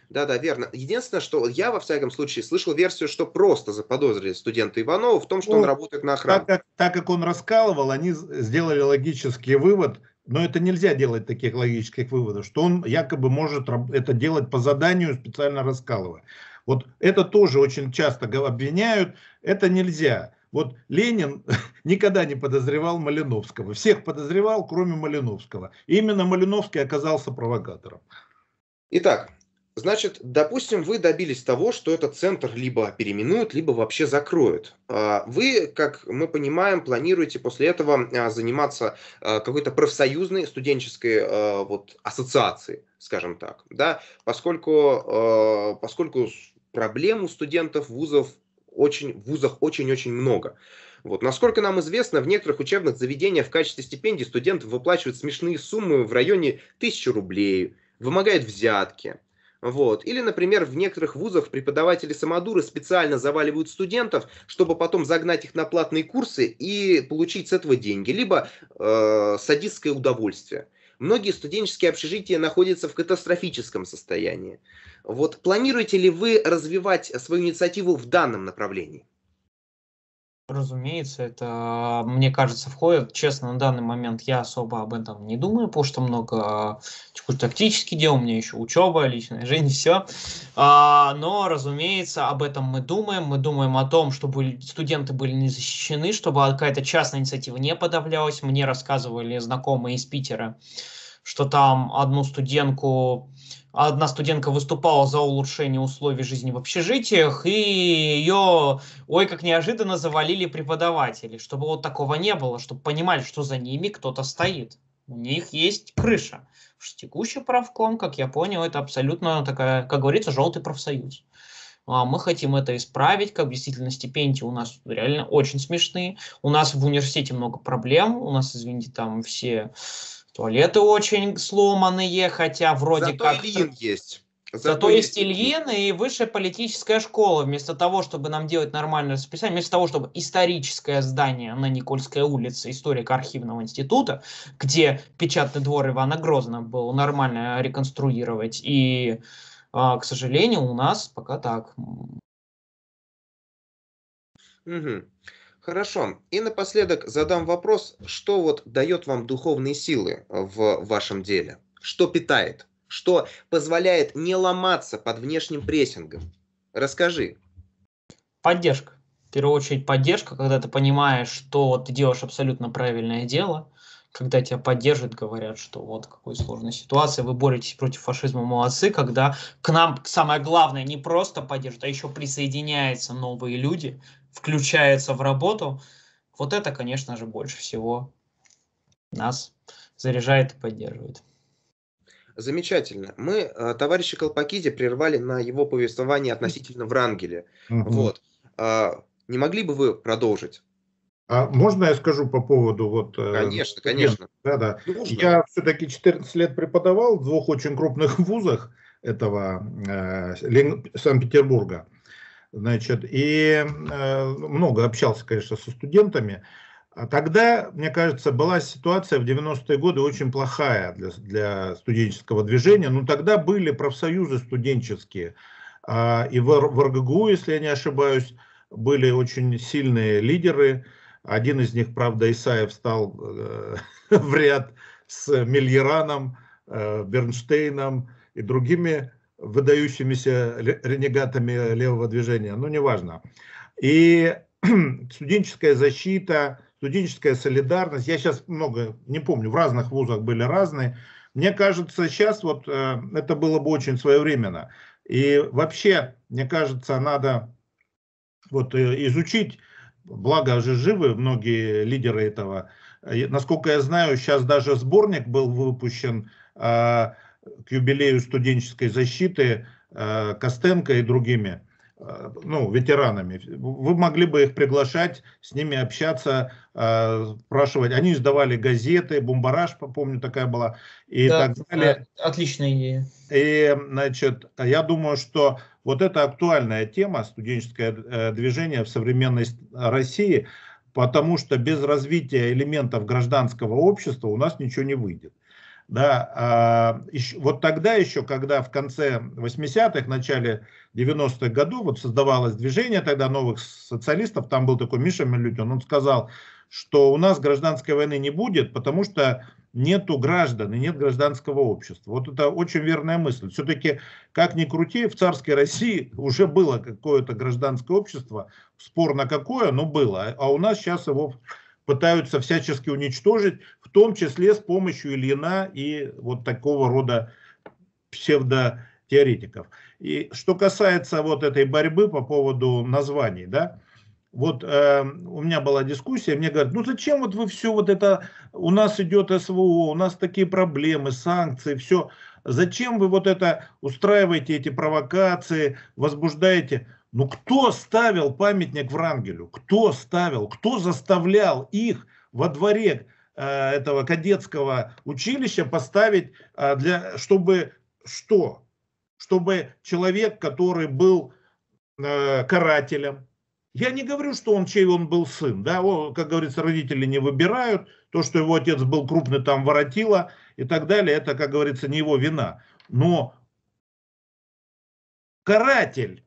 Да, да, верно. Единственное, что я, во всяком случае, слышал версию, что просто заподозрили студента Иванова в том, что ну, он работает на охране. Так как, так как он раскалывал, они сделали логический вывод, но это нельзя делать таких логических выводов, что он якобы может это делать по заданию, специально раскалывая. Вот это тоже очень часто обвиняют, это нельзя. Вот Ленин никогда не подозревал Малиновского. Всех подозревал, кроме Малиновского. именно Малиновский оказался провокатором. Итак, значит, допустим, вы добились того, что этот центр либо переименуют, либо вообще закроют. А вы, как мы понимаем, планируете после этого а, заниматься а, какой-то профсоюзной студенческой вот, ассоциацией, скажем так, да, поскольку, поскольку проблем у студентов вузов очень, в вузах очень-очень много. Вот. Насколько нам известно, в некоторых учебных заведениях в качестве стипендий студент выплачивает смешные суммы в районе 1000 рублей, вымогает взятки. Вот. Или, например, в некоторых вузах преподаватели самодуры специально заваливают студентов, чтобы потом загнать их на платные курсы и получить с этого деньги, либо э, садистское удовольствие. Многие студенческие общежития находятся в катастрофическом состоянии. Вот планируете ли вы развивать свою инициативу в данном направлении? Разумеется, это, мне кажется, входит. Честно, на данный момент я особо об этом не думаю, потому что много чуть-чуть а, тактических дел, у меня еще учеба, личная жизнь, все. А, но, разумеется, об этом мы думаем. Мы думаем о том, чтобы студенты были не защищены, чтобы какая-то частная инициатива не подавлялась. Мне рассказывали знакомые из Питера, что там одну студентку а одна студентка выступала за улучшение условий жизни в общежитиях, и ее, ой, как неожиданно, завалили преподаватели, чтобы вот такого не было, чтобы понимали, что за ними кто-то стоит. У них есть крыша. Что текущий правком, как я понял, это абсолютно такая, как говорится, желтый профсоюз. А мы хотим это исправить, как действительно стипендии у нас реально очень смешные. У нас в университете много проблем, у нас, извините, там все Туалеты очень сломанные, хотя вроде Зато как... Ильин есть. Зато, Зато есть Ильин и высшая политическая школа. Вместо того, чтобы нам делать нормальное расписание, вместо того, чтобы историческое здание на Никольской улице историко-архивного института, где печатный двор Ивана Грозного был нормально реконструировать, и, а, к сожалению, у нас пока так. Угу. Хорошо. И напоследок задам вопрос, что вот дает вам духовные силы э, в вашем деле? Что питает? Что позволяет не ломаться под внешним прессингом? Расскажи. Поддержка. В первую очередь поддержка, когда ты понимаешь, что вот ты делаешь абсолютно правильное дело, когда тебя поддержат, говорят, что вот какой сложной ситуации, вы боретесь против фашизма, молодцы, когда к нам самое главное не просто поддержат, а еще присоединяются новые люди, включается в работу, вот это, конечно же, больше всего нас заряжает и поддерживает. Замечательно. Мы э, товарища Колпакиде прервали на его повествование относительно Врангеля. Угу. Вот. Э, не могли бы вы продолжить? А можно я скажу по поводу вот... Конечно, э, конечно. Да, да. Нужно. Я все-таки 14 лет преподавал в двух очень крупных вузах этого э, Санкт-Петербурга. Значит, и э, много общался, конечно, со студентами. А тогда, мне кажется, была ситуация в 90-е годы очень плохая для, для студенческого движения. Но тогда были профсоюзы студенческие. А, и в, в РГГУ, если я не ошибаюсь, были очень сильные лидеры. Один из них, правда, Исаев стал э, в ряд с Мильераном, э, Бернштейном и другими выдающимися ренегатами левого движения, ну неважно. И студенческая защита, студенческая солидарность, я сейчас много, не помню, в разных вузах были разные. Мне кажется, сейчас вот э, это было бы очень своевременно. И вообще, мне кажется, надо вот э, изучить, благо же живы многие лидеры этого. Насколько я знаю, сейчас даже сборник был выпущен э, к юбилею студенческой защиты э, Костенко и другими э, ну, ветеранами. Вы могли бы их приглашать, с ними общаться, э, спрашивать. Они издавали газеты, «Бумбараж», помню, такая была, и да, так далее. Отличная идея. И, значит, я думаю, что вот это актуальная тема, студенческое движение в современной России, потому что без развития элементов гражданского общества у нас ничего не выйдет. Да, а, еще, вот тогда еще, когда в конце 80-х, начале 90-х годов вот создавалось движение тогда новых социалистов, там был такой Миша Милютин, он сказал, что у нас гражданской войны не будет, потому что нету граждан и нет гражданского общества. Вот это очень верная мысль. Все-таки, как ни крути, в царской России уже было какое-то гражданское общество, спорно какое, но было. А у нас сейчас его пытаются всячески уничтожить, в том числе с помощью Ильина и вот такого рода псевдотеоретиков. И что касается вот этой борьбы по поводу названий, да, вот э, у меня была дискуссия, мне говорят, ну зачем вот вы все вот это, у нас идет СВО, у нас такие проблемы, санкции, все, зачем вы вот это устраиваете, эти провокации, возбуждаете? Ну кто ставил памятник Врангелю? Кто ставил? Кто заставлял их во дворе э, этого кадетского училища поставить, э, для, чтобы что? Чтобы человек, который был э, карателем, я не говорю, что он чей он был сын, да, О, как говорится, родители не выбирают, то, что его отец был крупный там воротила и так далее, это, как говорится, не его вина. Но каратель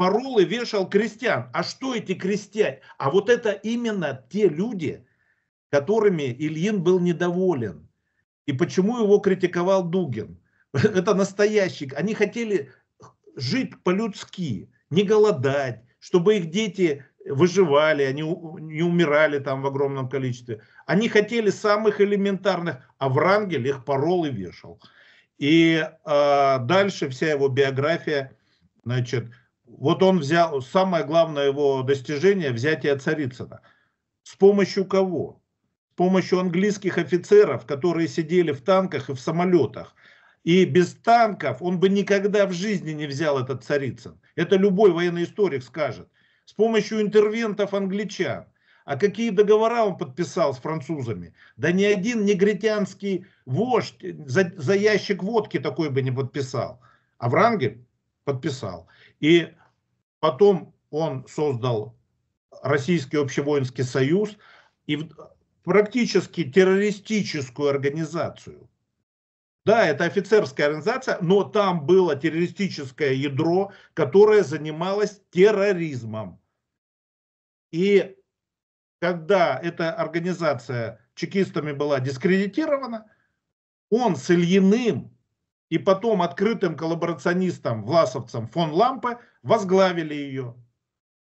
паролы вешал крестьян. А что эти крестьяне? А вот это именно те люди, которыми Ильин был недоволен. И почему его критиковал Дугин? Это настоящий. Они хотели жить по-людски, не голодать, чтобы их дети выживали, они не умирали там в огромном количестве. Они хотели самых элементарных, а Врангель их порол и вешал. И э, дальше вся его биография, значит, вот он взял, самое главное его достижение – взятие Царицына. С помощью кого? С помощью английских офицеров, которые сидели в танках и в самолетах. И без танков он бы никогда в жизни не взял этот Царицын. Это любой военный историк скажет. С помощью интервентов англичан. А какие договора он подписал с французами? Да ни один негритянский вождь за, за ящик водки такой бы не подписал. А Врангель подписал. И Потом он создал Российский общевоинский союз и практически террористическую организацию. Да, это офицерская организация, но там было террористическое ядро, которое занималось терроризмом. И когда эта организация чекистами была дискредитирована, он с Ильиным и потом открытым коллаборационистом, власовцем фон Лампе возглавили ее.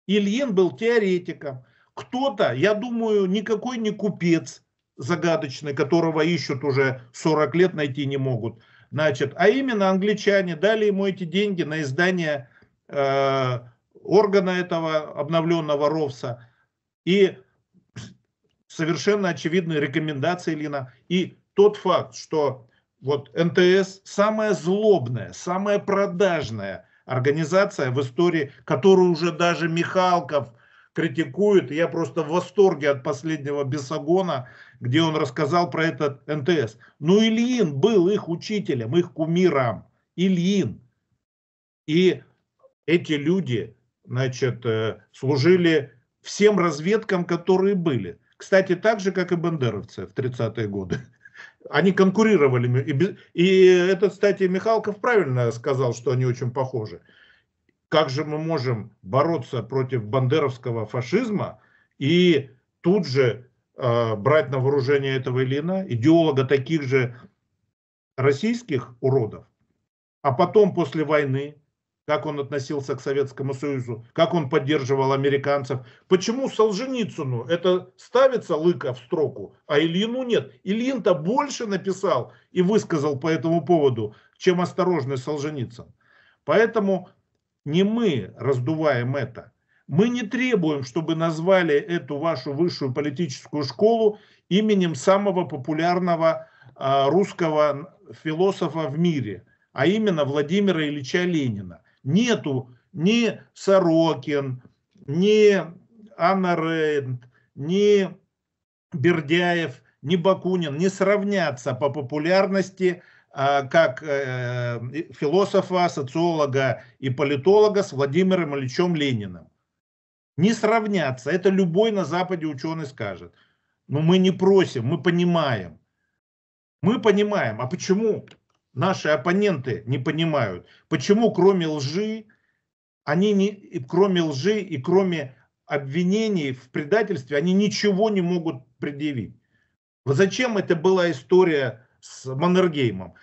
Ильин был теоретиком. Кто-то, я думаю, никакой не купец загадочный, которого ищут уже 40 лет, найти не могут. Значит, а именно англичане дали ему эти деньги на издание э, органа этого обновленного РОВСа и совершенно очевидные рекомендации Ильина. И тот факт, что вот НТС самая злобная, самая продажная организация в истории, которую уже даже Михалков критикует. Я просто в восторге от последнего Бесогона, где он рассказал про этот НТС. Но ну, Ильин был их учителем, их кумиром. Ильин. И эти люди, значит, э, служили всем разведкам, которые были. Кстати, так же, как и бандеровцы в 30-е годы они конкурировали. И, и это, кстати, Михалков правильно сказал, что они очень похожи. Как же мы можем бороться против бандеровского фашизма и тут же э, брать на вооружение этого Илина, идеолога таких же российских уродов, а потом после войны как он относился к Советскому Союзу, как он поддерживал американцев. Почему Солженицыну это ставится лыка в строку, а Ильину нет? Ильин-то больше написал и высказал по этому поводу, чем осторожный Солженицын. Поэтому не мы раздуваем это. Мы не требуем, чтобы назвали эту вашу высшую политическую школу именем самого популярного а, русского философа в мире, а именно Владимира Ильича Ленина нету ни Сорокин, ни Анна Рейнд, ни Бердяев, ни Бакунин не сравнятся по популярности а, как э, философа, социолога и политолога с Владимиром Ильичем Лениным. Не сравняться. Это любой на Западе ученый скажет. Но мы не просим, мы понимаем. Мы понимаем. А почему? наши оппоненты не понимают, почему кроме лжи, они не, кроме лжи и кроме обвинений в предательстве, они ничего не могут предъявить. Вот зачем это была история с Маннергеймом?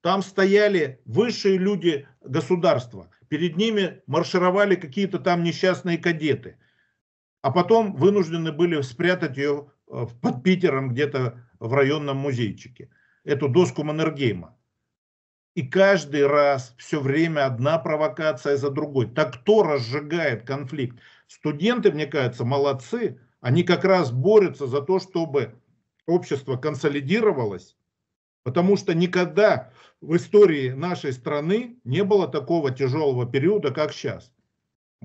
Там стояли высшие люди государства, перед ними маршировали какие-то там несчастные кадеты, а потом вынуждены были спрятать ее э, под Питером где-то в районном музейчике, эту доску Маннергейма. И каждый раз все время одна провокация за другой. Так кто разжигает конфликт? Студенты, мне кажется, молодцы. Они как раз борются за то, чтобы общество консолидировалось. Потому что никогда в истории нашей страны не было такого тяжелого периода, как сейчас.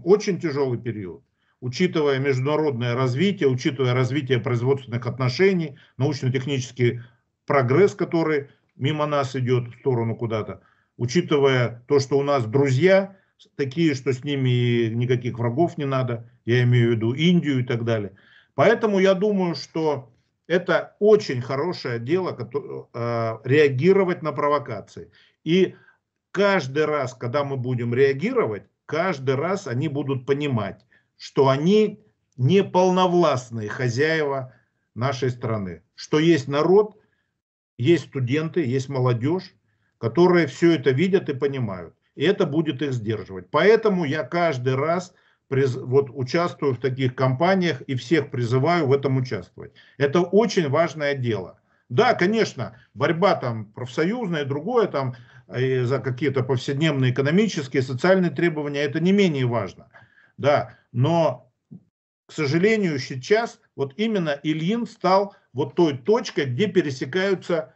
Очень тяжелый период учитывая международное развитие, учитывая развитие производственных отношений, научно-технический прогресс, который мимо нас идет в сторону куда-то, учитывая то, что у нас друзья такие, что с ними никаких врагов не надо, я имею в виду Индию и так далее. Поэтому я думаю, что это очень хорошее дело, э, реагировать на провокации. И каждый раз, когда мы будем реагировать, каждый раз они будут понимать, что они не полновластные хозяева нашей страны, что есть народ, есть студенты, есть молодежь, которые все это видят и понимают. И это будет их сдерживать. Поэтому я каждый раз приз, вот, участвую в таких кампаниях и всех призываю в этом участвовать. Это очень важное дело. Да, конечно, борьба там профсоюзная, и другое там и э, за какие-то повседневные экономические, социальные требования, это не менее важно. Да, но, к сожалению, сейчас вот именно Ильин стал вот той точкой, где пересекаются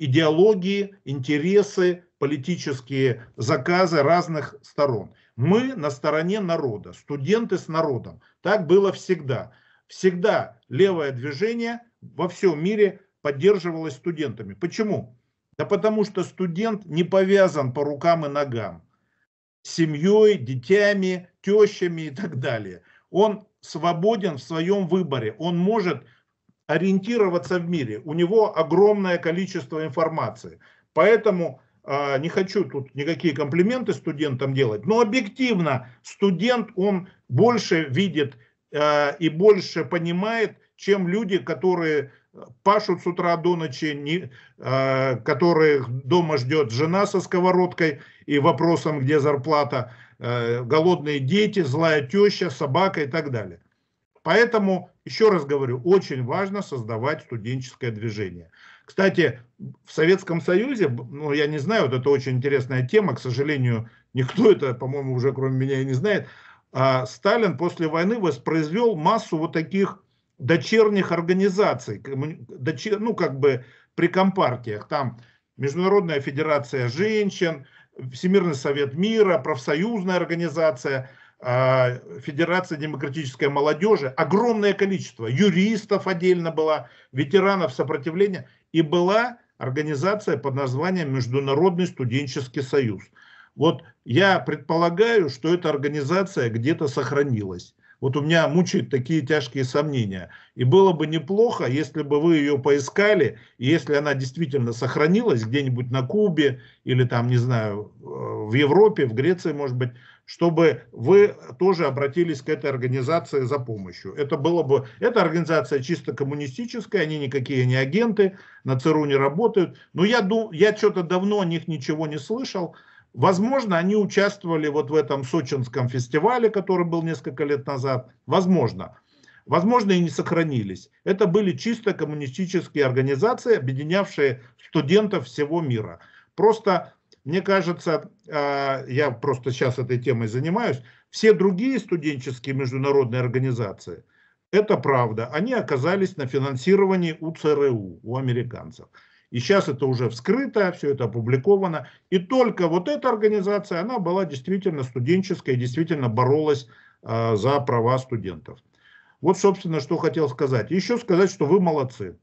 идеологии, интересы, политические заказы разных сторон. Мы на стороне народа, студенты с народом. Так было всегда. Всегда левое движение во всем мире поддерживалось студентами. Почему? Да потому что студент не повязан по рукам и ногам семьей, детьми, тещами и так далее. Он свободен в своем выборе. Он может ориентироваться в мире. У него огромное количество информации. Поэтому э, не хочу тут никакие комплименты студентам делать, но объективно студент, он больше видит э, и больше понимает, чем люди, которые пашут с утра до ночи, не, э, которых дома ждет жена со сковородкой и вопросом, где зарплата, э, голодные дети, злая теща, собака и так далее. Поэтому, еще раз говорю, очень важно создавать студенческое движение. Кстати, в Советском Союзе, ну, я не знаю, вот это очень интересная тема, к сожалению, никто это, по-моему, уже кроме меня и не знает, а Сталин после войны воспроизвел массу вот таких дочерних организаций, дочер, ну, как бы при компартиях, там Международная Федерация Женщин, Всемирный Совет Мира, профсоюзная организация – а, Федерация демократической молодежи, огромное количество юристов отдельно было, ветеранов сопротивления, и была организация под названием Международный студенческий союз. Вот я предполагаю, что эта организация где-то сохранилась. Вот у меня мучают такие тяжкие сомнения. И было бы неплохо, если бы вы ее поискали, и если она действительно сохранилась где-нибудь на Кубе или там, не знаю, в Европе, в Греции, может быть, чтобы вы тоже обратились к этой организации за помощью. Это было бы, эта организация чисто коммунистическая, они никакие не агенты, на ЦРУ не работают. Но я, я что-то давно о них ничего не слышал. Возможно, они участвовали вот в этом сочинском фестивале, который был несколько лет назад. Возможно. Возможно, и не сохранились. Это были чисто коммунистические организации, объединявшие студентов всего мира. Просто мне кажется, а, я просто сейчас этой темой занимаюсь, все другие студенческие международные организации, это правда, они оказались на финансировании у ЦРУ, у американцев. И сейчас это уже вскрыто, все это опубликовано. И только вот эта организация, она была действительно студенческая, действительно боролась а, за права студентов. Вот, собственно, что хотел сказать. Еще сказать, что вы молодцы.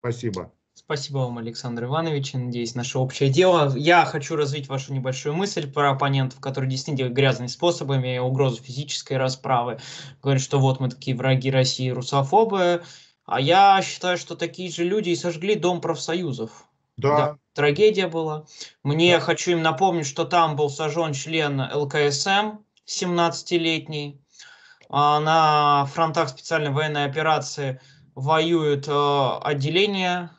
Спасибо. Спасибо вам, Александр Иванович. Надеюсь, наше общее дело. Я хочу развить вашу небольшую мысль про оппонентов, которые действительно грязными способами, угрозу физической расправы. Говорят, что вот мы такие враги России, русофобы. А я считаю, что такие же люди и сожгли Дом профсоюзов. Да. да трагедия была. Мне да. хочу им напомнить, что там был сожжен член ЛКСМ 17-летний. На фронтах специальной военной операции воюют э, отделения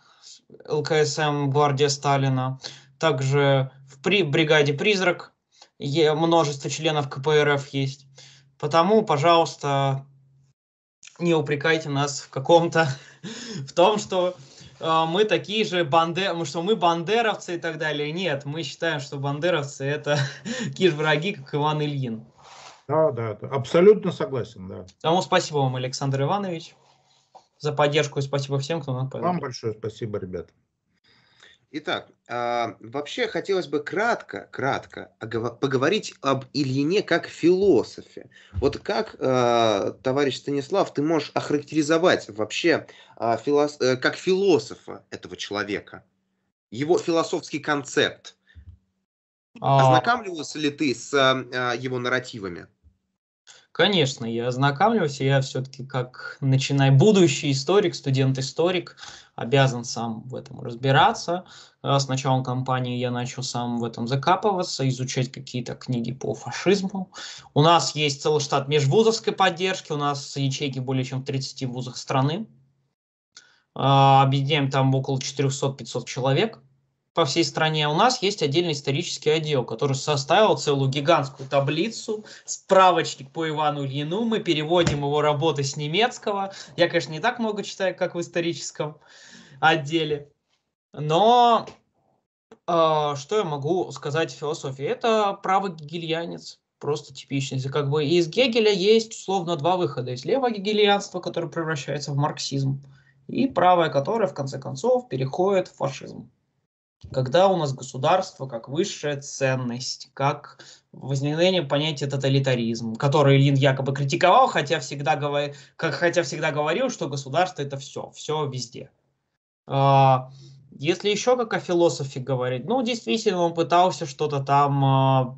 ЛКСМ «Гвардия Сталина», также в при бригаде «Призрак» множество членов КПРФ есть. Потому, пожалуйста, не упрекайте нас в каком-то, в том, что э, мы такие же бандеры, что мы бандеровцы и так далее. Нет, мы считаем, что бандеровцы это такие же враги, как Иван Ильин. Да, да, да, абсолютно согласен, да. Тому спасибо вам, Александр Иванович за поддержку и спасибо всем, кто нам помог. Вам большое спасибо, ребят. Итак, а, вообще хотелось бы кратко, кратко поговорить об Ильине как философе. Вот как, а, товарищ Станислав, ты можешь охарактеризовать вообще а, филос... Э, как философа этого человека? Его философский концепт. Ознакомливался ли ты с его нарративами? Конечно, я ознакомлюсь, я все-таки как начинай будущий историк, студент-историк, обязан сам в этом разбираться. А С началом кампании я начал сам в этом закапываться, изучать какие-то книги по фашизму. У нас есть целый штат межвузовской поддержки, у нас ячейки более чем в 30 вузах страны. А, объединяем там около 400-500 человек – по всей стране, у нас есть отдельный исторический отдел, который составил целую гигантскую таблицу, справочник по Ивану Ильину, мы переводим его работы с немецкого. Я, конечно, не так много читаю, как в историческом отделе, но э, что я могу сказать о философии? Это право гегельянец просто типичный. И как бы из Гегеля есть условно два выхода. Есть левое гегельянство, которое превращается в марксизм, и правое, которое в конце концов переходит в фашизм когда у нас государство как высшая ценность, как возникновение понятия тоталитаризм, который Лин якобы критиковал, хотя всегда, говор... как, хотя всегда говорил, что государство это все, все везде. А, если еще как о философе говорить, ну, действительно, он пытался что-то там а,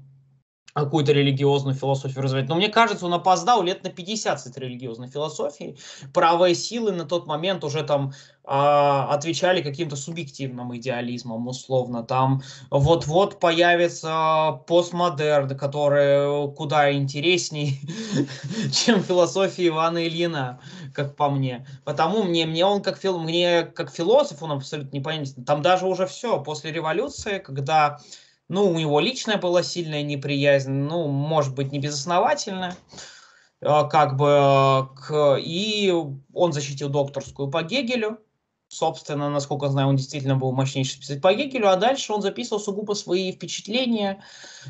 какую-то религиозную философию развивать. Но мне кажется, он опоздал лет на 50 с этой религиозной философией. Правые силы на тот момент уже там э, отвечали каким-то субъективным идеализмом, условно. Там вот-вот появится постмодерн, который куда интересней, чем философия Ивана Ильина, как по мне. Потому мне, мне он как, фил, мне как философ, он абсолютно непонятен. Там даже уже все, после революции, когда... Ну, у него личная была сильная неприязнь, ну, может быть, не безосновательная э, как бы, э, к, и он защитил докторскую по Гегелю, собственно, насколько знаю, он действительно был мощнейший специалист по Гегелю, а дальше он записывал сугубо свои впечатления,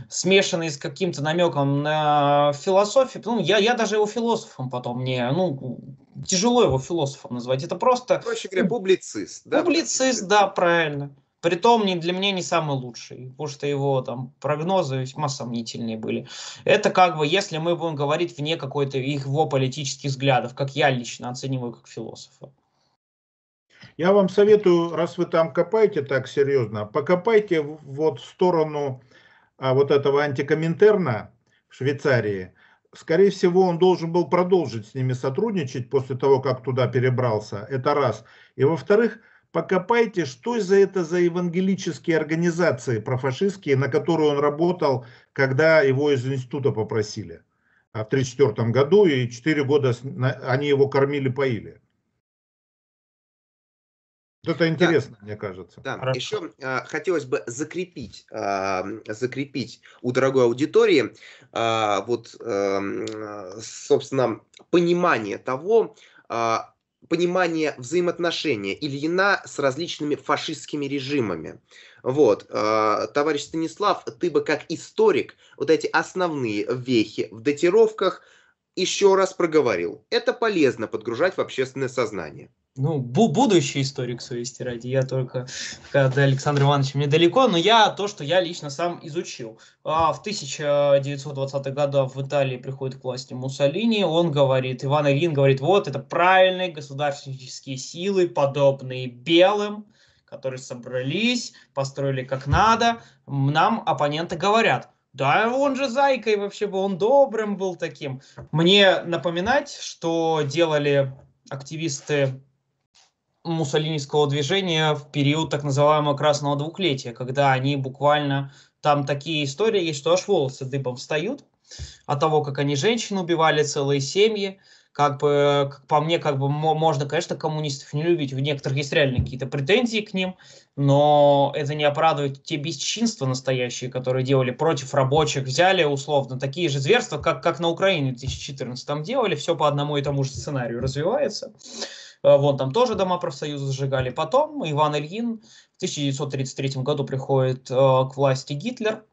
смешанные с каким-то намеком на философию. Ну, я, я даже его философом потом не, ну, тяжело его философом назвать. Это просто... Проще говоря, публицист. Да? Публицист, да, правильно. Притом не для меня не самый лучший, потому что его там прогнозы весьма сомнительные были. Это как бы, если мы будем говорить вне какой-то его политических взглядов, как я лично оцениваю как философа. Я вам советую, раз вы там копаете так серьезно, покопайте вот в сторону а, вот этого антикоминтерна в Швейцарии. Скорее всего, он должен был продолжить с ними сотрудничать после того, как туда перебрался. Это раз. И во-вторых, покопайте, что за это за евангелические организации профашистские, на которые он работал, когда его из института попросили а, в 1934 году, и 4 года они его кормили, поили. это интересно, да. мне кажется. Да. Еще э, а, хотелось бы закрепить, э, закрепить у дорогой аудитории э, вот, эм, э, собственно, понимание того, э, понимание взаимоотношения Ильина с различными фашистскими режимами. Вот, э, товарищ Станислав, ты бы как историк вот эти основные вехи в датировках еще раз проговорил. Это полезно подгружать в общественное сознание ну, бу будущий историк совести ради. Я только когда Александр Иванович мне далеко, но я то, что я лично сам изучил. А в 1920-х годах в Италии приходит к власти Муссолини, он говорит, Иван Ильин говорит, вот это правильные государственнические силы, подобные белым, которые собрались, построили как надо, нам оппоненты говорят, да, он же зайкой вообще бы, он добрым был таким. Мне напоминать, что делали активисты муссолинистского движения в период так называемого красного двухлетия, когда они буквально там такие истории есть, что аж волосы дыбом встают от того, как они женщин убивали, целые семьи. Как бы, как по мне, как бы можно, конечно, коммунистов не любить. В некоторых есть реально какие-то претензии к ним, но это не оправдывает те бесчинства настоящие, которые делали против рабочих. Взяли, условно, такие же зверства, как, как на Украине в 2014 там делали. Все по одному и тому же сценарию развивается. Э, вон там тоже дома профсоюза сжигали. Потом Иван Ильин в 1933 году приходит э, к власти Гитлер,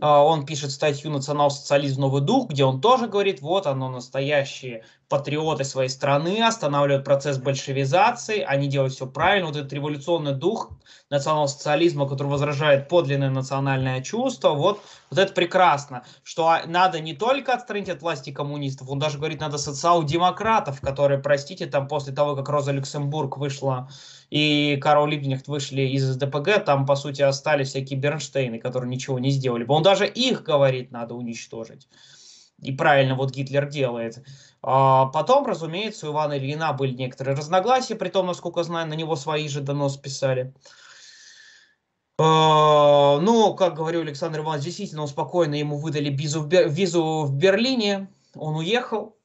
а, он пишет статью «Национал-социализм. Новый дух», где он тоже говорит, вот оно, настоящие патриоты своей страны, останавливают процесс большевизации, они делают все правильно. Вот этот революционный дух национал-социализма, который возражает подлинное национальное чувство, вот, вот это прекрасно, что а, надо не только отстранить от власти коммунистов, он даже говорит, надо социал-демократов, которые, простите, там после того, как Роза Люксембург вышла и Карл Либнихт вышли из ДПГ, там, по сути, остались всякие Бернштейны, которые ничего не сделали. Он даже их, говорит, надо уничтожить. И правильно вот Гитлер делает. А потом, разумеется, у Ивана Ильина были некоторые разногласия, при том, насколько знаю, на него свои же донос писали. А, ну, как говорил Александр Иванович, действительно, он спокойно ему выдали визу в Берлине, он уехал,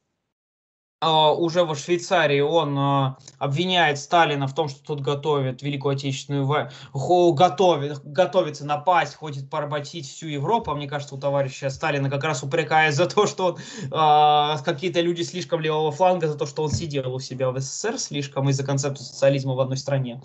а, уже во Швейцарии он а, обвиняет Сталина в том, что тут готовит Великую Отечественную войну, готовит, готовится напасть, хочет поработить всю Европу. А мне кажется, у товарища Сталина как раз упрекает за то, что он, какие-то люди слишком левого фланга, за то, что он сидел у себя в СССР слишком из-за концепта социализма в одной стране.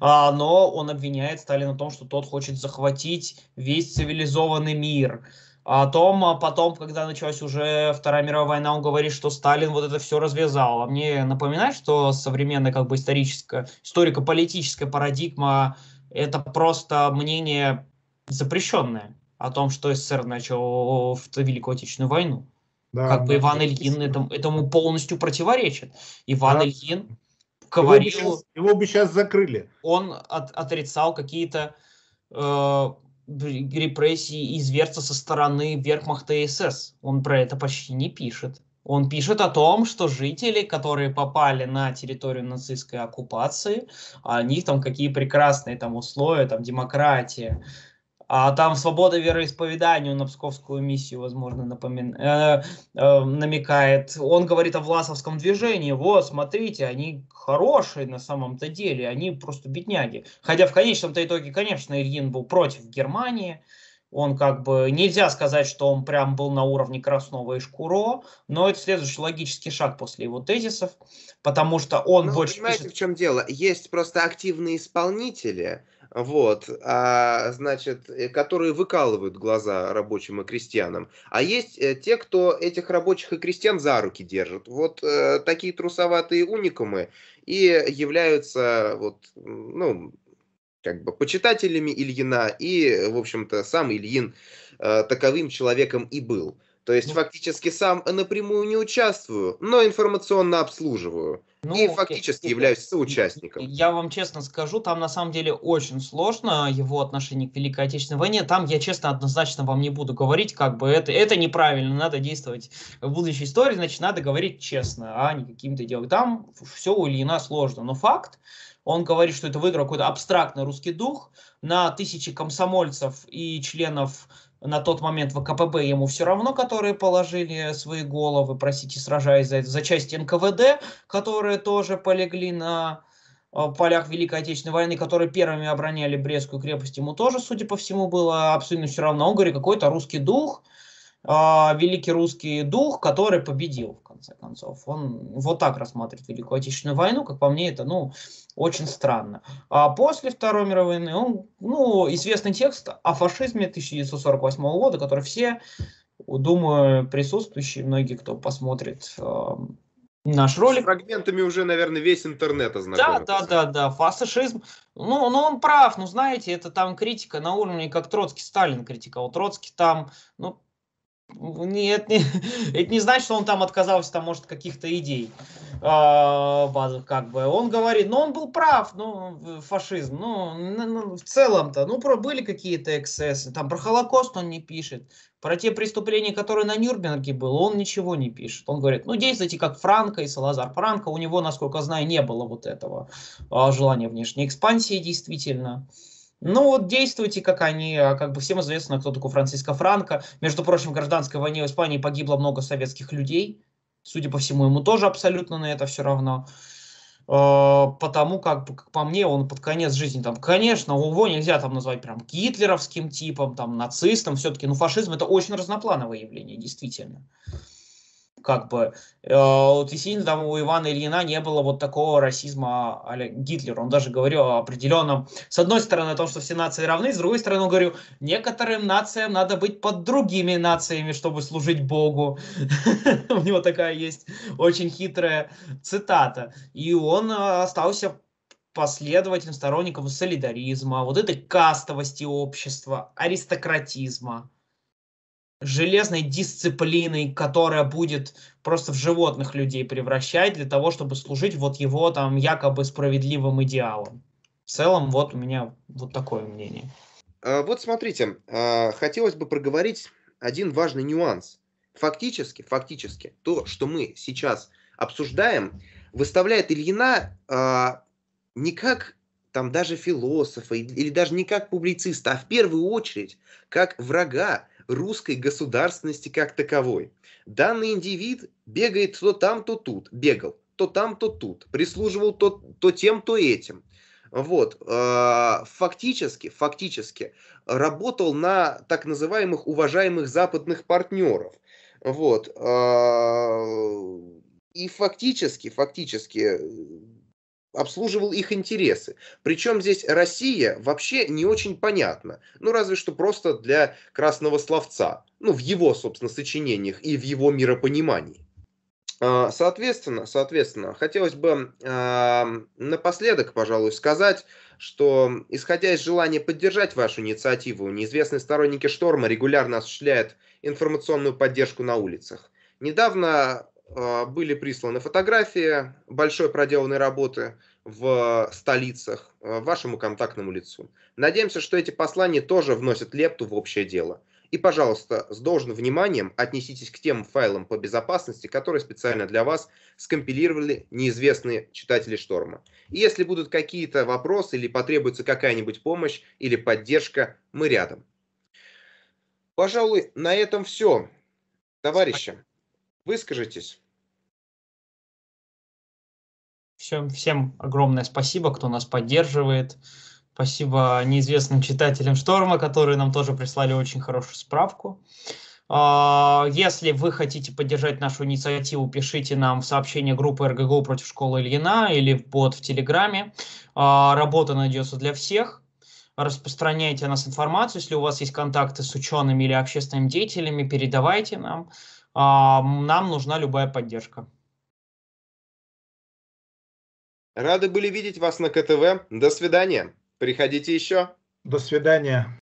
но он обвиняет Сталина в том, что тот хочет захватить весь цивилизованный мир. А Том а потом, когда началась уже Вторая мировая война, он говорит, что Сталин вот это все развязал. А мне напоминает, что современная как бы историческая, историко-политическая парадигма – это просто мнение запрещенное о том, что СССР начал в Великую Отечественную войну. Да, как бы Иван Ильин этому, этому полностью противоречит. Иван да. Ильин говорил... Его бы сейчас, его бы сейчас закрыли. Он от, отрицал какие-то э, репрессий и зверства со стороны вермахта СС. Он про это почти не пишет. Он пишет о том, что жители, которые попали на территорию нацистской оккупации, у них там какие прекрасные там условия, там демократия, а там свобода вероисповедания на псковскую миссию, возможно, напомин... э, э, намекает. Он говорит о власовском движении. Вот, смотрите, они хорошие на самом-то деле, они просто бедняги. Хотя в конечном-то итоге, конечно, Ильин был против Германии. Он как бы, нельзя сказать, что он прям был на уровне Краснова и Шкуро, но это следующий логический шаг после его тезисов, потому что он ну, больше... Понимаете, пишет... в чем дело? Есть просто активные исполнители, вот, а, значит, э, которые выкалывают глаза рабочим и крестьянам. А есть э, те, кто этих рабочих и крестьян за руки держит. Вот э, такие трусоватые уникумы и являются, вот, ну, как бы почитателями Ильина и, в общем-то, сам Ильин э, таковым человеком и был. То есть ну, фактически сам напрямую не участвую, но информационно обслуживаю. Ну, и фактически окей. являюсь соучастником. Я вам честно скажу, там на самом деле очень сложно его отношение к Великой Отечественной войне. Там я честно однозначно вам не буду говорить, как бы это, это неправильно, надо действовать в будущей истории, значит надо говорить честно, а не каким-то делом. Там все у Ильина сложно, но факт, он говорит, что это выиграл какой-то абстрактный русский дух на тысячи комсомольцев и членов на тот момент в КПБ ему все равно, которые положили свои головы, простите, сражаясь за, за часть НКВД, которые тоже полегли на э, полях Великой Отечественной войны, которые первыми обороняли Брестскую крепость, ему тоже, судя по всему, было абсолютно все равно. Он говорит, какой-то русский дух, э, великий русский дух, который победил, в конце концов. Он вот так рассматривает Великую Отечественную войну, как по мне, это, ну, очень странно. А после Второй мировой войны, он, ну, известный текст о фашизме 1948 года, который все, думаю, присутствующие, многие, кто посмотрит э, наш ролик. С фрагментами уже, наверное, весь интернет ознакомился. Да, да, да, да, фашизм. Ну, ну, он прав, ну, знаете, это там критика на уровне, как Троцкий Сталин критиковал. Троцкий там, ну, ну, нет, не, это не значит, что он там отказался, там, может, каких-то идей а, базовых, как бы. Он говорит, ну, он был прав, ну, фашизм, ну, ну, ну, в целом-то, ну, про были какие-то эксцессы, там, про Холокост он не пишет, про те преступления, которые на Нюрнберге было, он ничего не пишет. Он говорит, ну, действуйте как Франко и Салазар. Франко, у него, насколько знаю, не было вот этого а, желания внешней экспансии, действительно. Э, ну вот действуйте, как они, а, как бы всем известно, кто такой Франциско Франко. Между прочим, в гражданской войне в Испании погибло много советских людей. Судя по всему, ему тоже абсолютно на это все равно. А, потому как, как по мне, он под конец жизни, там, конечно, его нельзя там назвать прям гитлеровским типом, там, нацистом, все-таки, ну, фашизм это очень разноплановое явление, действительно как бы э, у Тесинина, там у Ивана Ильина не было вот такого расизма а Гитлер. Он даже говорил о определенном, с одной стороны, о том, что все нации равны, с другой стороны, он говорил, некоторым нациям надо быть под другими нациями, чтобы служить Богу. У него такая есть очень хитрая цитата. И он э, остался последователем, сторонником солидаризма, вот этой кастовости общества, аристократизма железной дисциплиной, которая будет просто в животных людей превращать для того, чтобы служить вот его там якобы справедливым идеалам. В целом вот у меня вот такое мнение. А, вот смотрите, а, хотелось бы проговорить один важный нюанс. Фактически, фактически, то, что мы сейчас обсуждаем, выставляет Ильина а, не как там даже философа или даже не как публициста, а в первую очередь как врага русской государственности как таковой. Данный индивид бегает то там, то тут, бегал, то там, то тут, прислуживал то, то тем, то этим. Вот, э, фактически, фактически работал на так называемых уважаемых западных партнеров. Вот, э, и фактически, фактически э, обслуживал их интересы. Причем здесь Россия вообще не очень понятна. Ну, разве что просто для красного словца. Ну, в его, собственно, сочинениях и в его миропонимании. А, соответственно, соответственно, хотелось бы э, напоследок, пожалуй, сказать, что, исходя из желания поддержать вашу инициативу, неизвестные сторонники «Шторма» регулярно осуществляют информационную поддержку на улицах. Недавно Э, были присланы фотографии большой проделанной работы в столицах э, вашему контактному лицу. Надеемся, что эти послания тоже вносят лепту в общее дело. И, пожалуйста, с должным вниманием отнеситесь к тем файлам по безопасности, которые специально для вас скомпилировали неизвестные читатели «Шторма». И если будут какие-то вопросы или потребуется какая-нибудь помощь или поддержка, мы рядом. Пожалуй, на этом все, товарищи. Выскажитесь. Всем, всем огромное спасибо, кто нас поддерживает. Спасибо неизвестным читателям Шторма, которые нам тоже прислали очень хорошую справку. А, если вы хотите поддержать нашу инициативу, пишите нам в сообщение группы РГГУ против школы Ильина или в бот в Телеграме. А, работа найдется для всех. Распространяйте о нас информацию. Если у вас есть контакты с учеными или общественными деятелями, передавайте нам. А, нам нужна любая поддержка. Рады были видеть вас на КТВ. До свидания. Приходите еще. До свидания.